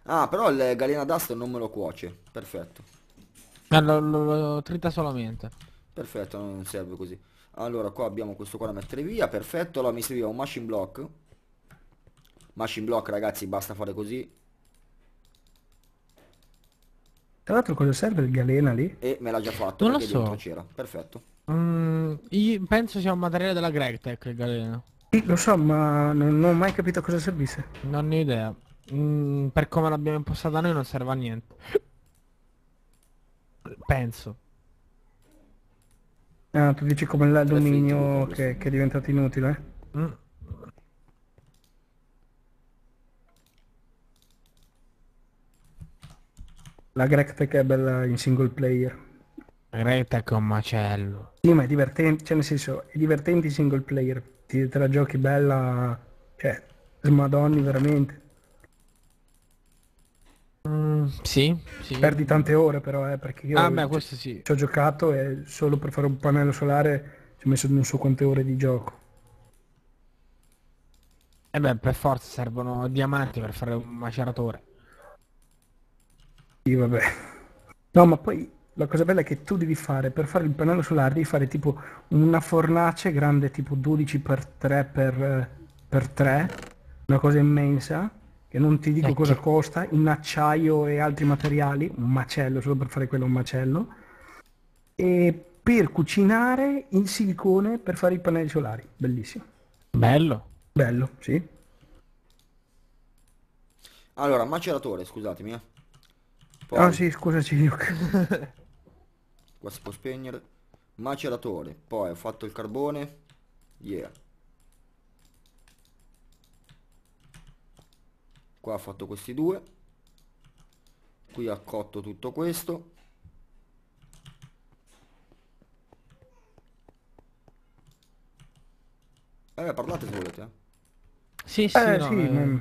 Ah, però il galena d'astro non me lo cuoce. Perfetto. No, eh, lo, lo, lo trita solamente. Perfetto, non serve così. Allora, qua abbiamo questo qua da mettere via. Perfetto, allora mi serviva un machine block. Machine block, ragazzi, basta fare così. Tra l'altro cosa serve il galena lì? E eh, me l'ha già fatto, non lo so. c'era. Perfetto. Mm, io penso sia un materiale della Greg Tech il galena. Lo so, ma non, non ho mai capito cosa servisse. Non ne ho idea. Mm, per come l'abbiamo impostata noi non serve a niente. Penso. Ah, tu dici come il dominio che, che, è diventato inutile? Mm. La Greg Tech è bella in single player. Greg Tech è un macello. Sì, ma è divertente, cioè nel senso, è divertente in single player. Ti, te la giochi bella, cioè, smadonni veramente. Mm, sì, sì. Perdi tante ore però, eh, perché io ah, beh, questo sì. ci ho giocato e solo per fare un pannello solare ci ho messo non so quante ore di gioco. E eh beh, per forza servono diamanti per fare un maceratore. Sì, vabbè. No, ma poi la cosa bella è che tu devi fare, per fare il pannello solare, devi fare tipo una fornace grande tipo 12x3x3, eh, una cosa immensa, che non ti dico ecco. cosa costa, in acciaio e altri materiali, un macello, solo per fare quello un macello, e per cucinare in silicone per fare i pannelli solari, bellissimo. Bello. Bello, sì. Allora, maceratore, scusatemi. Eh. Poi... Ah sì, scusaci io. (laughs) Qua si può spegnere. Maceratore, poi ho fatto il carbone. Yeah. qua ha fatto questi due qui ha cotto tutto questo eh parlate se volete eh. sì sì, eh, no, sì eh... Mm.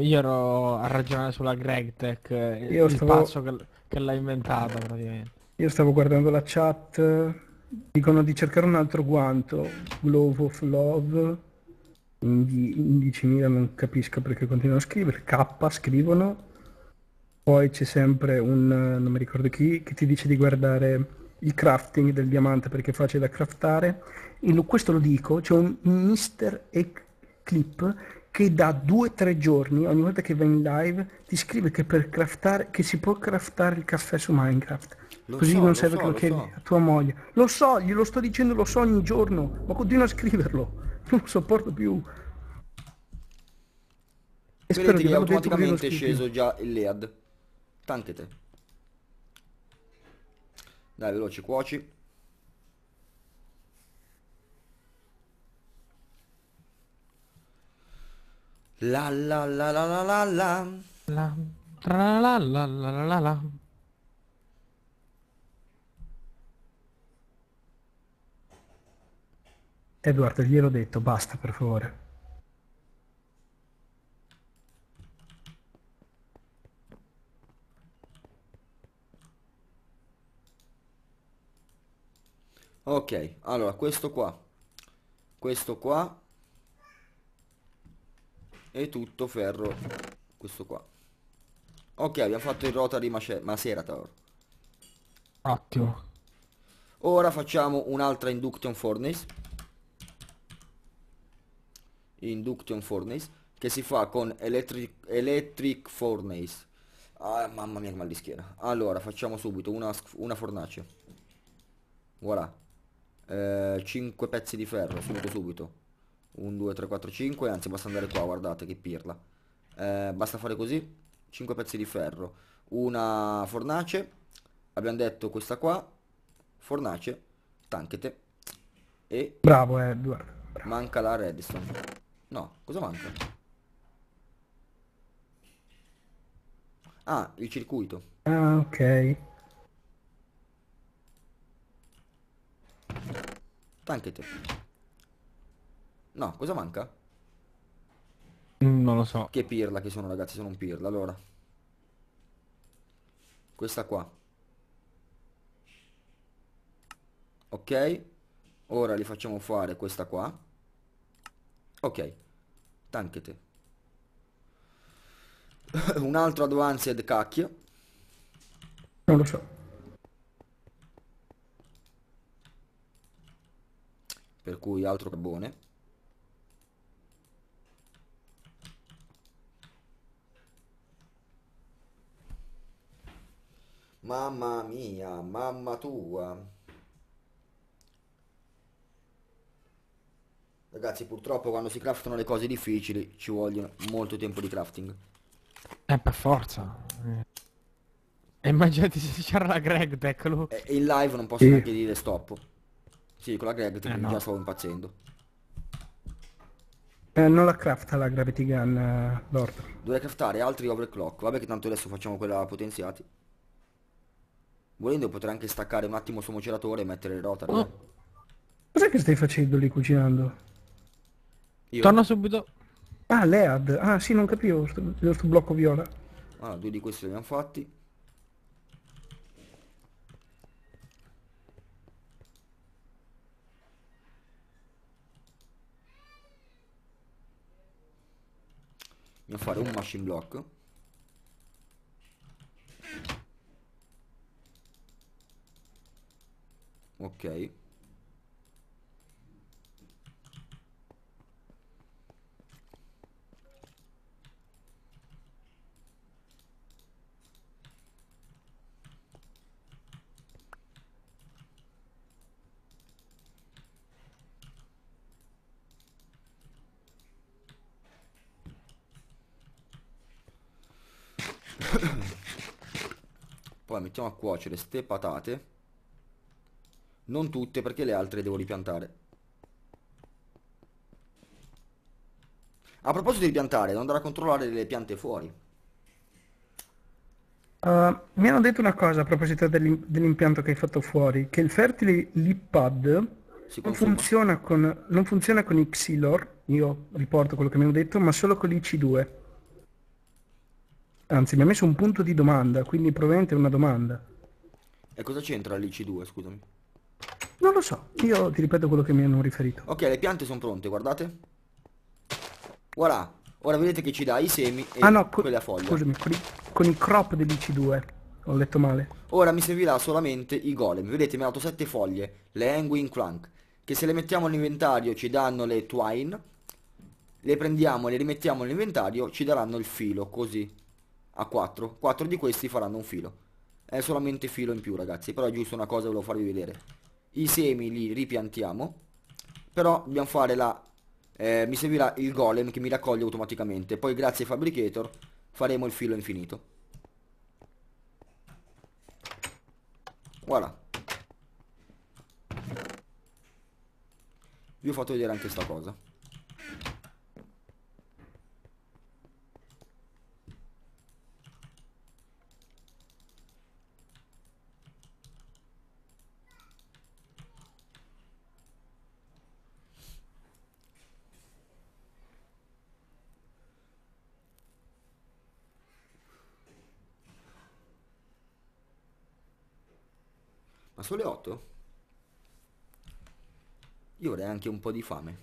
Io ero a ragionare sulla Greg Tech, eh, io il stavo... pazzo che, che l'ha inventata praticamente. Io stavo guardando la chat, dicono di cercare un altro guanto, Glove of Love, 11.000 non capisco perché continuano a scrivere, K scrivono, poi c'è sempre un, non mi ricordo chi, che ti dice di guardare il crafting del diamante perché è facile da craftare, e lo, questo lo dico, c'è un Mr. Eclipse che da 2-3 giorni, ogni volta che va in live, ti scrive che, per craftare, che si può craftare il caffè su Minecraft. Lo così so, non serve so, che so. a tua moglie. Lo so, glielo sto dicendo, lo so ogni giorno, ma continua a scriverlo. Non lo sopporto più. E spero che automaticamente è sceso già il lead. Tante te. Dai, veloce, cuoci. La la la la la la la. La la la la la la la la. Edward, gliel'ho detto, basta per favore. Ok, allora questo qua, questo qua e tutto ferro, questo qua. Ok, abbiamo fatto il rotary Maserata Ottimo. Ora facciamo un'altra induction furnace induction furnace che si fa con electric, electric furnace ah, mamma mia che mal di schiena allora facciamo subito una, una fornace voilà eh, 5 pezzi di ferro subito subito 1 2 3 4 5 anzi basta andare qua guardate che pirla eh, basta fare così 5 pezzi di ferro una fornace abbiamo detto questa qua fornace tanchete e bravo Edward bravo. manca la redstone No, cosa manca? Ah, il circuito. Ah, ok. Tanket. No, cosa manca? Non lo so. Che pirla che sono ragazzi, sono un pirla. Allora. Questa qua. Ok. Ora li facciamo fare questa qua. Ok. Anche te. (laughs) un altro advanced cacchio. Non lo so. Per cui altro carbone. Mamma mia, mamma tua. Ragazzi, purtroppo quando si craftano le cose difficili ci vogliono molto tempo di crafting. Eh, per forza. E eh, immaginate se c'era la Greg deck lui. E eh, in live non posso sì. neanche dire stop. Sì, con la Greg eh, no. già impazzendo. Eh, non la crafta la Gravity Gun, uh, Lord. Dovrei craftare altri overclock. Vabbè che tanto adesso facciamo quella potenziati. Volendo potrei anche staccare un attimo il suo maceratore e mettere il rotor. Oh. Cos'è che stai facendo lì cucinando? Io. Torna subito. Ah, Lead. Ah, sì, non capivo questo blocco viola. Ah, due di questi li abbiamo fatti. Andiamo a fare un machine block. Ok. poi mettiamo a cuocere ste patate non tutte perché le altre devo ripiantare a proposito di piantare devo andare a controllare le piante fuori uh, mi hanno detto una cosa a proposito dell'impianto che hai fatto fuori che il fertile lipad non funziona, con, non funziona con i xilor io riporto quello che mi hanno detto ma solo con l'IC2 Anzi, mi ha messo un punto di domanda, quindi probabilmente è una domanda. E cosa c'entra l'IC2, scusami? Non lo so, io ti ripeto quello che mi hanno riferito. Ok, le piante sono pronte, guardate. Voilà, ora vedete che ci dà i semi e ah, no, quella foglia. Scusami, con i, con i crop dell'IC2, ho letto male. Ora mi servirà solamente i golem, vedete mi ha dato sette foglie, le Angwin Clank, che se le mettiamo all'inventario ci danno le twine, le prendiamo e le rimettiamo all'inventario, ci daranno il filo, così a 4. 4 di questi faranno un filo. È solamente filo in più ragazzi, però è giusto una cosa volevo farvi vedere. I semi li ripiantiamo, però dobbiamo fare la... Eh, mi servirà il golem che mi raccoglie automaticamente, poi grazie ai fabricator faremo il filo infinito. Voilà. Vi ho fatto vedere anche sta cosa. sole 8? Io avrei anche un po' di fame.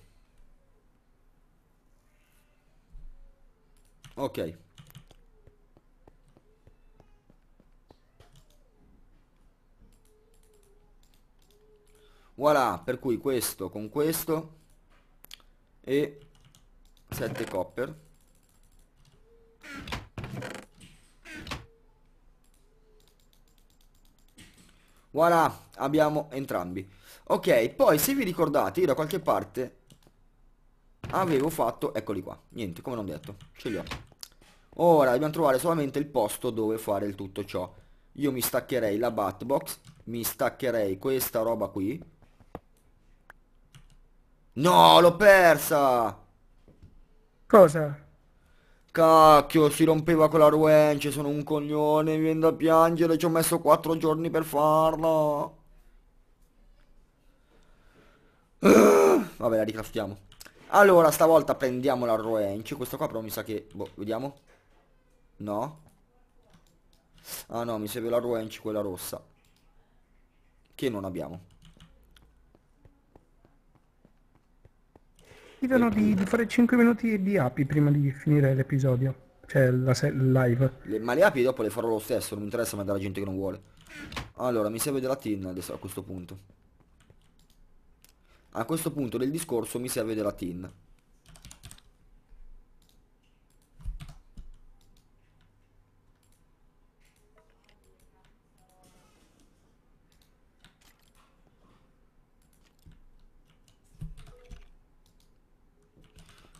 Ok. Voilà, per cui questo con questo e 7 copper. Voilà, abbiamo entrambi. Ok, poi se vi ricordate, io da qualche parte avevo fatto, eccoli qua, niente, come non detto, ce li ho. Ora dobbiamo trovare solamente il posto dove fare il tutto ciò. Io mi staccherei la batbox, mi staccherei questa roba qui. No, l'ho persa! Cosa? Cacchio, si rompeva quella ruenche, sono un coglione, mi viene a piangere, ci ho messo 4 giorni per farla. Ah, vabbè, la ricraftiamo. Allora, stavolta prendiamo la ruenche, questo qua però mi sa che... Boh, vediamo. No. Ah no, mi serve la ruenche, quella rossa. Che non abbiamo. chiedono di, di, fare 5 minuti di api prima di finire l'episodio, cioè la se- live. Le, ma le api dopo le farò lo stesso, non mi interessa mandare la gente che non vuole. Allora, mi serve della tin adesso a questo punto. A questo punto del discorso mi serve della tin.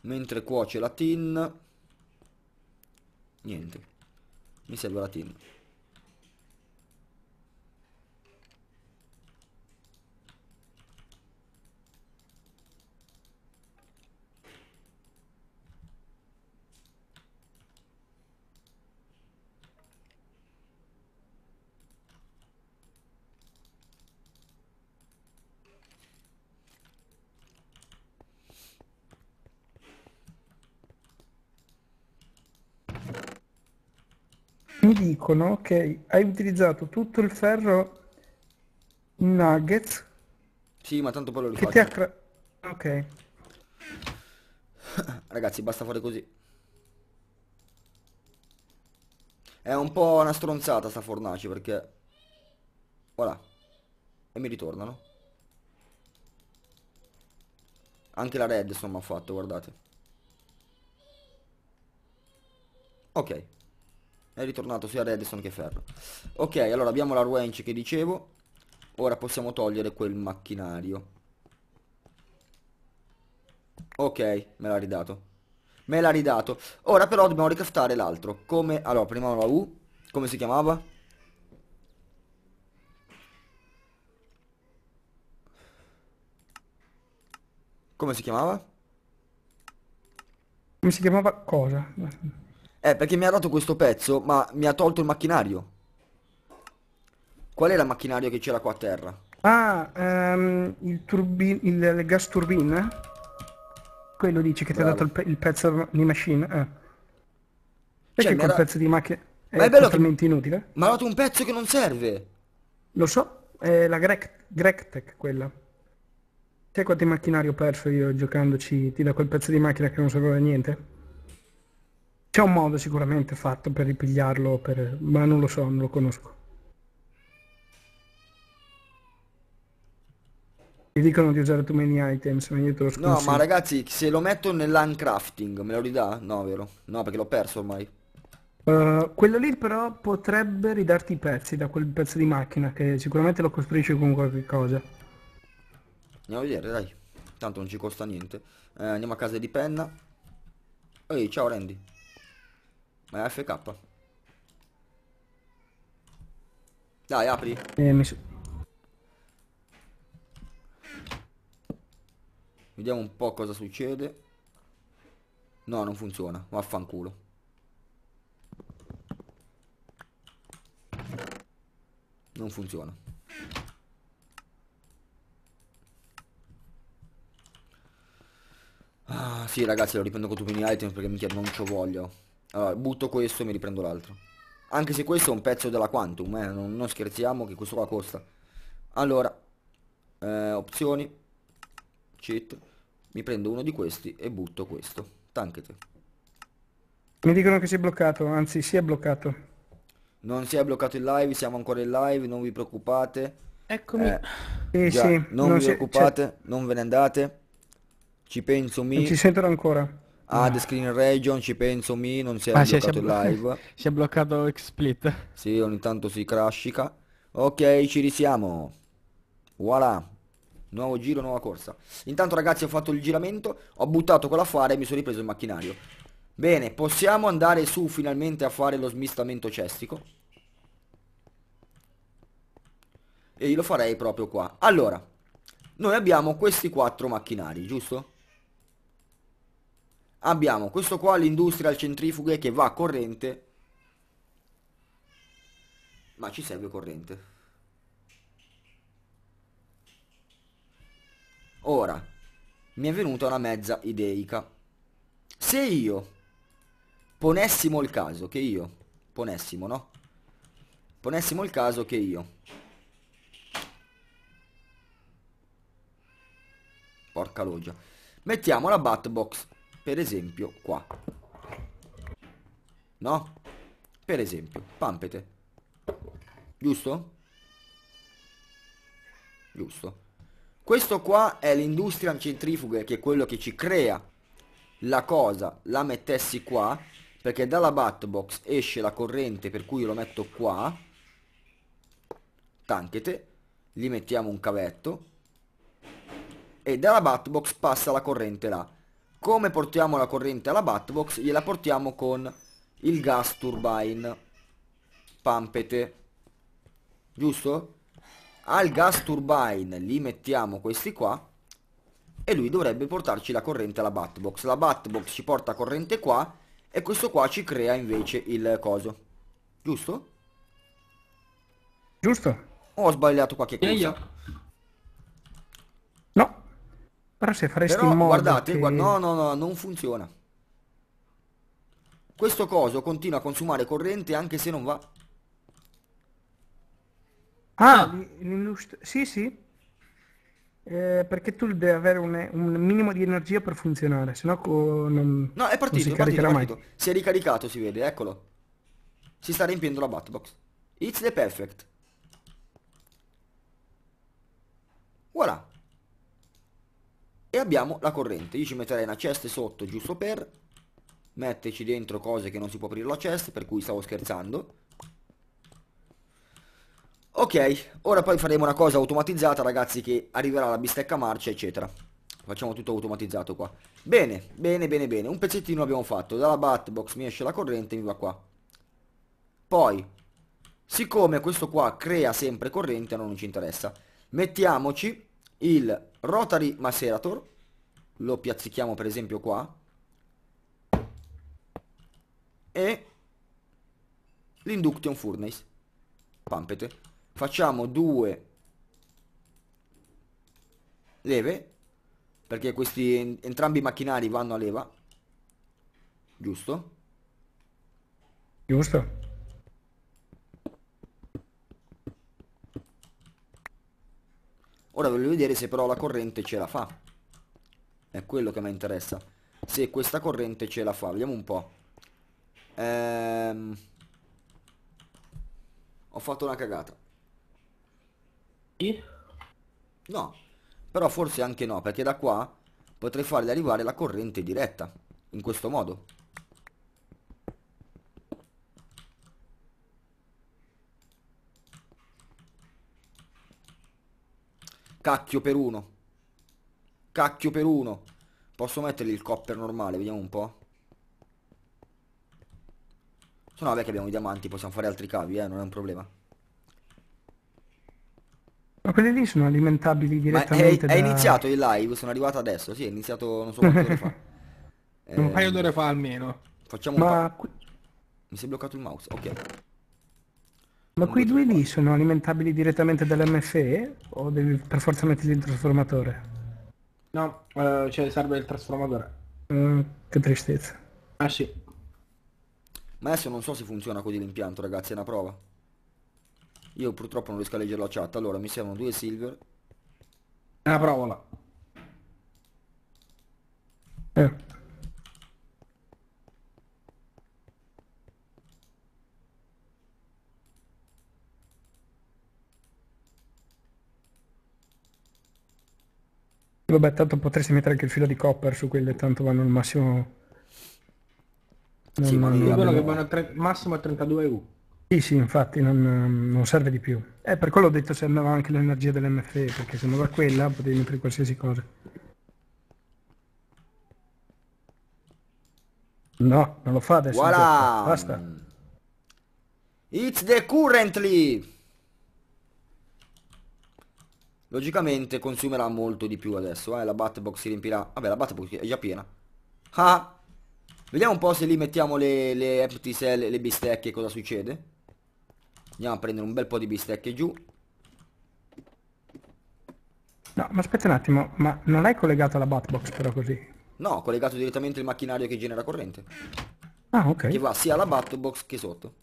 mentre cuoce la tin niente mi serve la tin dicono che hai utilizzato tutto il ferro in nuggets sì ma tanto poi lo che ti ha ok (coughs) Ragazzi, basta fare così. È un po' una stronzata sta fornace perché... Voilà. E mi ritornano. Anche la red insomma ha fatto, guardate. Ok è ritornato sia Redstone che ferro ok allora abbiamo la wrench che dicevo ora possiamo togliere quel macchinario ok me l'ha ridato me l'ha ridato ora però dobbiamo ricaftare l'altro come allora prima la U come si chiamava come si chiamava come si chiamava cosa eh, perché mi ha dato questo pezzo, ma mi ha tolto il macchinario. Qual è il macchinario che c'era qua a terra? Ah, um, il, turbin il, il gas turbine? Quello dici che ti ha dato il, pe il, pezzo di machine? Eh. Perché cioè, quel era... pezzo di macchina è, ma è totalmente che... inutile? Ma ha dato un pezzo che non serve! Lo so, è la Grec Grectech quella. Sai quanti macchinari ho perso io giocandoci? Ti da quel pezzo di macchina che non serve a niente? C'è un modo sicuramente fatto per ripigliarlo, per... ma non lo so, non lo conosco. Mi dicono di usare too many items, ma io te lo sconsiglio. No, ma ragazzi, se lo metto nell'uncrafting, me lo ridà? No, vero? No, perché l'ho perso ormai. Uh, quello lì però potrebbe ridarti i pezzi da quel pezzo di macchina, che sicuramente lo costruisce con qualche cosa. Andiamo a vedere, dai. Tanto non ci costa niente. Eh, andiamo a casa di penna. Ehi, ciao Randy. Eh, FK. Dai, apri. Eh, mi... Vediamo un po' cosa succede. No, non funziona. Vaffanculo. Non funziona. Ah, sì, ragazzi, lo riprendo con tutti i miei item perché minchia non ci voglio. Allora, butto questo e mi riprendo l'altro. Anche se questo è un pezzo della Quantum, eh, non, non scherziamo che questo qua costa. Allora, eh, opzioni, cheat, mi prendo uno di questi e butto questo. Tankete. Mi dicono che si è bloccato, anzi si è bloccato. Non si è bloccato il live, siamo ancora in live, non vi preoccupate. Eccomi. Eh, sì, già, sì, non, non, vi preoccupate, non ve ne andate. Ci penso mi. Non ci sentono ancora. Ah, The Screen Region, ci penso mi, non si è ah, bloccato il live. (laughs) si è bloccato XSplit. Sì, ogni tanto si crashica. Ok, ci risiamo. Voilà. Nuovo giro, nuova corsa. Intanto ragazzi ho fatto il giramento, ho buttato quella fare e mi sono ripreso il macchinario. Bene, possiamo andare su finalmente a fare lo smistamento cestico. E io lo farei proprio qua. Allora, noi abbiamo questi quattro macchinari, giusto? abbiamo questo qua l'industrial centrifughe che va a corrente ma ci serve corrente ora mi è venuta una mezza ideica se io ponessimo il caso che io ponessimo no ponessimo il caso che io porca loggia mettiamo la bat box per esempio qua. No? Per esempio, pampete. Giusto? Giusto. Questo qua è l'industria centrifuga che è quello che ci crea la cosa. La mettessi qua, perché dalla batbox esce la corrente per cui lo metto qua. Tanchete. Gli mettiamo un cavetto. E dalla batbox passa la corrente là. Come portiamo la corrente alla Batbox? Gliela portiamo con il gas turbine Pampete Giusto? Al gas turbine li mettiamo questi qua E lui dovrebbe portarci la corrente alla Batbox La Batbox ci porta corrente qua E questo qua ci crea invece il coso Giusto? Giusto? ho sbagliato qualche cosa? No però se faresti Però, in modo guardate, che... guarda, no, no, no, non funziona. Questo coso continua a consumare corrente anche se non va. Ah, ah. sì, sì. Eh, perché tu devi avere un, un, minimo di energia per funzionare, sennò non, no, è partito, non si è partito, partito. Si è ricaricato, si vede, eccolo. Si sta riempiendo la batbox. It's the perfect. Voilà e abbiamo la corrente io ci metterei una chest sotto giusto per metterci dentro cose che non si può aprire la chest per cui stavo scherzando ok ora poi faremo una cosa automatizzata ragazzi che arriverà la bistecca marcia eccetera facciamo tutto automatizzato qua bene bene bene bene un pezzettino abbiamo fatto dalla bat box mi esce la corrente mi va qua poi siccome questo qua crea sempre corrente non ci interessa mettiamoci il Rotary Macerator, lo piazzichiamo per esempio qua, e l'Induction Furnace, pampete. Facciamo due leve, perché questi entrambi i macchinari vanno a leva, giusto? Giusto. Ora voglio vedere se però la corrente ce la fa. È quello che mi interessa. Se questa corrente ce la fa. Vediamo un po'. Ehm... Ho fatto una cagata. Sì? No. Però forse anche no, perché da qua potrei farle arrivare la corrente diretta. In questo modo. Cacchio per uno. Cacchio per uno. Posso mettergli il copper normale, vediamo un po'. Se no, vabbè che abbiamo i diamanti, possiamo fare altri cavi, eh, non è un problema. Ma quelli lì sono alimentabili direttamente Ma è, da... è iniziato il live, sono arrivato adesso, sì, è iniziato non so (laughs) quante ore fa. Eh, un paio d'ore ehm, fa almeno. Facciamo Ma... un po'. Mi si è bloccato il mouse, ok. Ma quei due lì sono alimentabili direttamente dall'MFE o devi per forza metterli il trasformatore? No, eh, cioè serve il trasformatore. Mm, che tristezza. Ah sì. Ma adesso non so se funziona così l'impianto ragazzi, è una prova. Io purtroppo non riesco a leggere la chat, allora mi servono due silver. È una provola. Eh. Vabbè, tanto potresti mettere anche il filo di copper su quelle, tanto vanno al massimo... Non, sì, non dicono che vanno al massimo a 32U. Sì, sì, infatti non, non, serve di più. Eh, per quello ho detto se andava anche l'energia dell'MFE, perché se andava quella potevi mettere qualsiasi cosa. No, non lo fa adesso. Voilà! Basta. It's the currently! Logicamente consumerà molto di più adesso, eh. La Batbox si riempirà. Vabbè, la Batbox è già piena. Ah! Vediamo un po' se lì mettiamo le, le empty cell, le bistecche, cosa succede. Andiamo a prendere un bel po' di bistecche giù. No, ma aspetta un attimo, ma non l'hai collegato alla Batbox però così? No, ho collegato direttamente il macchinario che genera corrente. Ah, ok. Che va sia alla Batbox che sotto.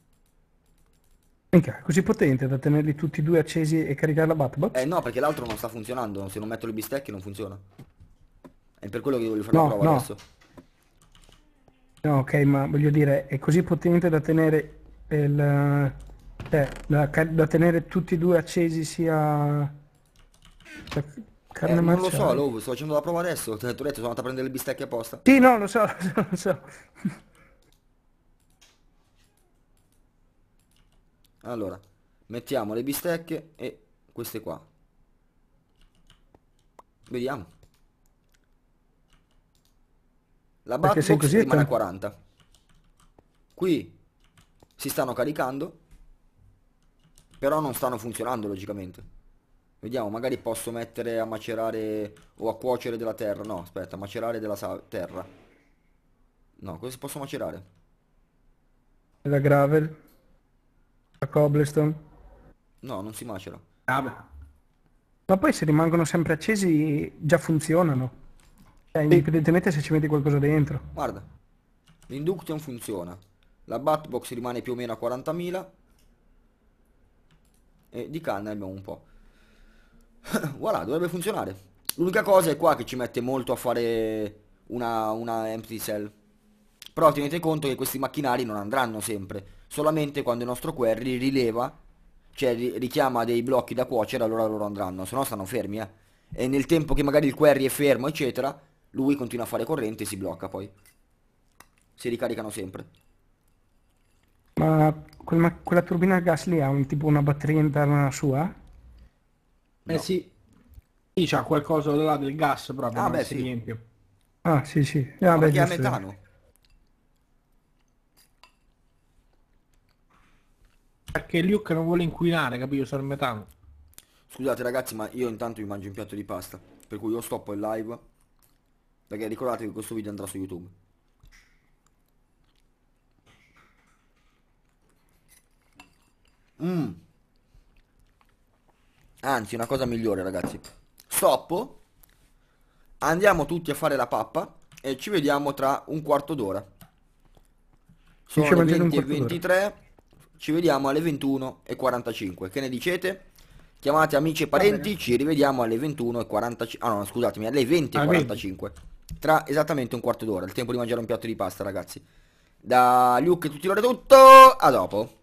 Minchia, così potente da tenerli tutti e due accesi e caricare la Batbox? Eh no, perché l'altro non sta funzionando, se non metto le bistecche non funziona. È per quello che voglio fare no, la prova no. adesso. No, ok, ma voglio dire, è così potente da tenere il... Eh, da, cioè, da tenere tutti e due accesi sia... Carne eh, non lo so, lo sto facendo la prova adesso, cioè, ti ho detto sono andato a prendere le bistecche apposta. Sì, no, lo so, (laughs) lo so, lo so. allora mettiamo le bistecche e queste qua vediamo la batbox così rimane a 40 qui si stanno caricando però non stanno funzionando logicamente vediamo magari posso mettere a macerare o a cuocere della terra no aspetta a macerare della terra no cosa si posso macerare la gravel la cobblestone? No, non si macera. Ah, Ma poi se rimangono sempre accesi già funzionano. Cioè, indipendentemente se ci metti qualcosa dentro. Guarda, l'induction funziona. La batbox rimane più o meno a 40.000. E di canna abbiamo un po'. (laughs) voilà, dovrebbe funzionare. L'unica cosa è qua che ci mette molto a fare una, una empty cell. Però tenete conto che questi macchinari non andranno sempre solamente quando il nostro query rileva, cioè richiama dei blocchi da cuocere, allora loro andranno, se no stanno fermi, eh. E nel tempo che magari il query è fermo, eccetera, lui continua a fare corrente e si blocca poi. Si ricaricano sempre. Ma quella turbina a gas lì ha un, tipo una batteria interna sua? Eh no. Eh sì. Sì, c'ha qualcosa là del gas proprio, ah, beh, si sì. riempie. Ah, sì, sì. Eh, Ma che è metano? Perché Luke non vuole inquinare, capito? Sono il metano. Scusate ragazzi, ma io intanto vi mangio un piatto di pasta. Per cui io stoppo il live. Perché ricordate che questo video andrà su YouTube. Mm. Anzi, una cosa migliore ragazzi. Stoppo. Andiamo tutti a fare la pappa. E ci vediamo tra un quarto d'ora. Sono le 20 e 23 ci vediamo alle 21.45. Che ne dicete? Chiamate amici e parenti, ci rivediamo alle 21.45. Ah no, scusatemi, alle 20.45. Ah, Tra esattamente un quarto d'ora, il tempo di mangiare un piatto di pasta, ragazzi. Da Luke tutti loro tutto, a dopo.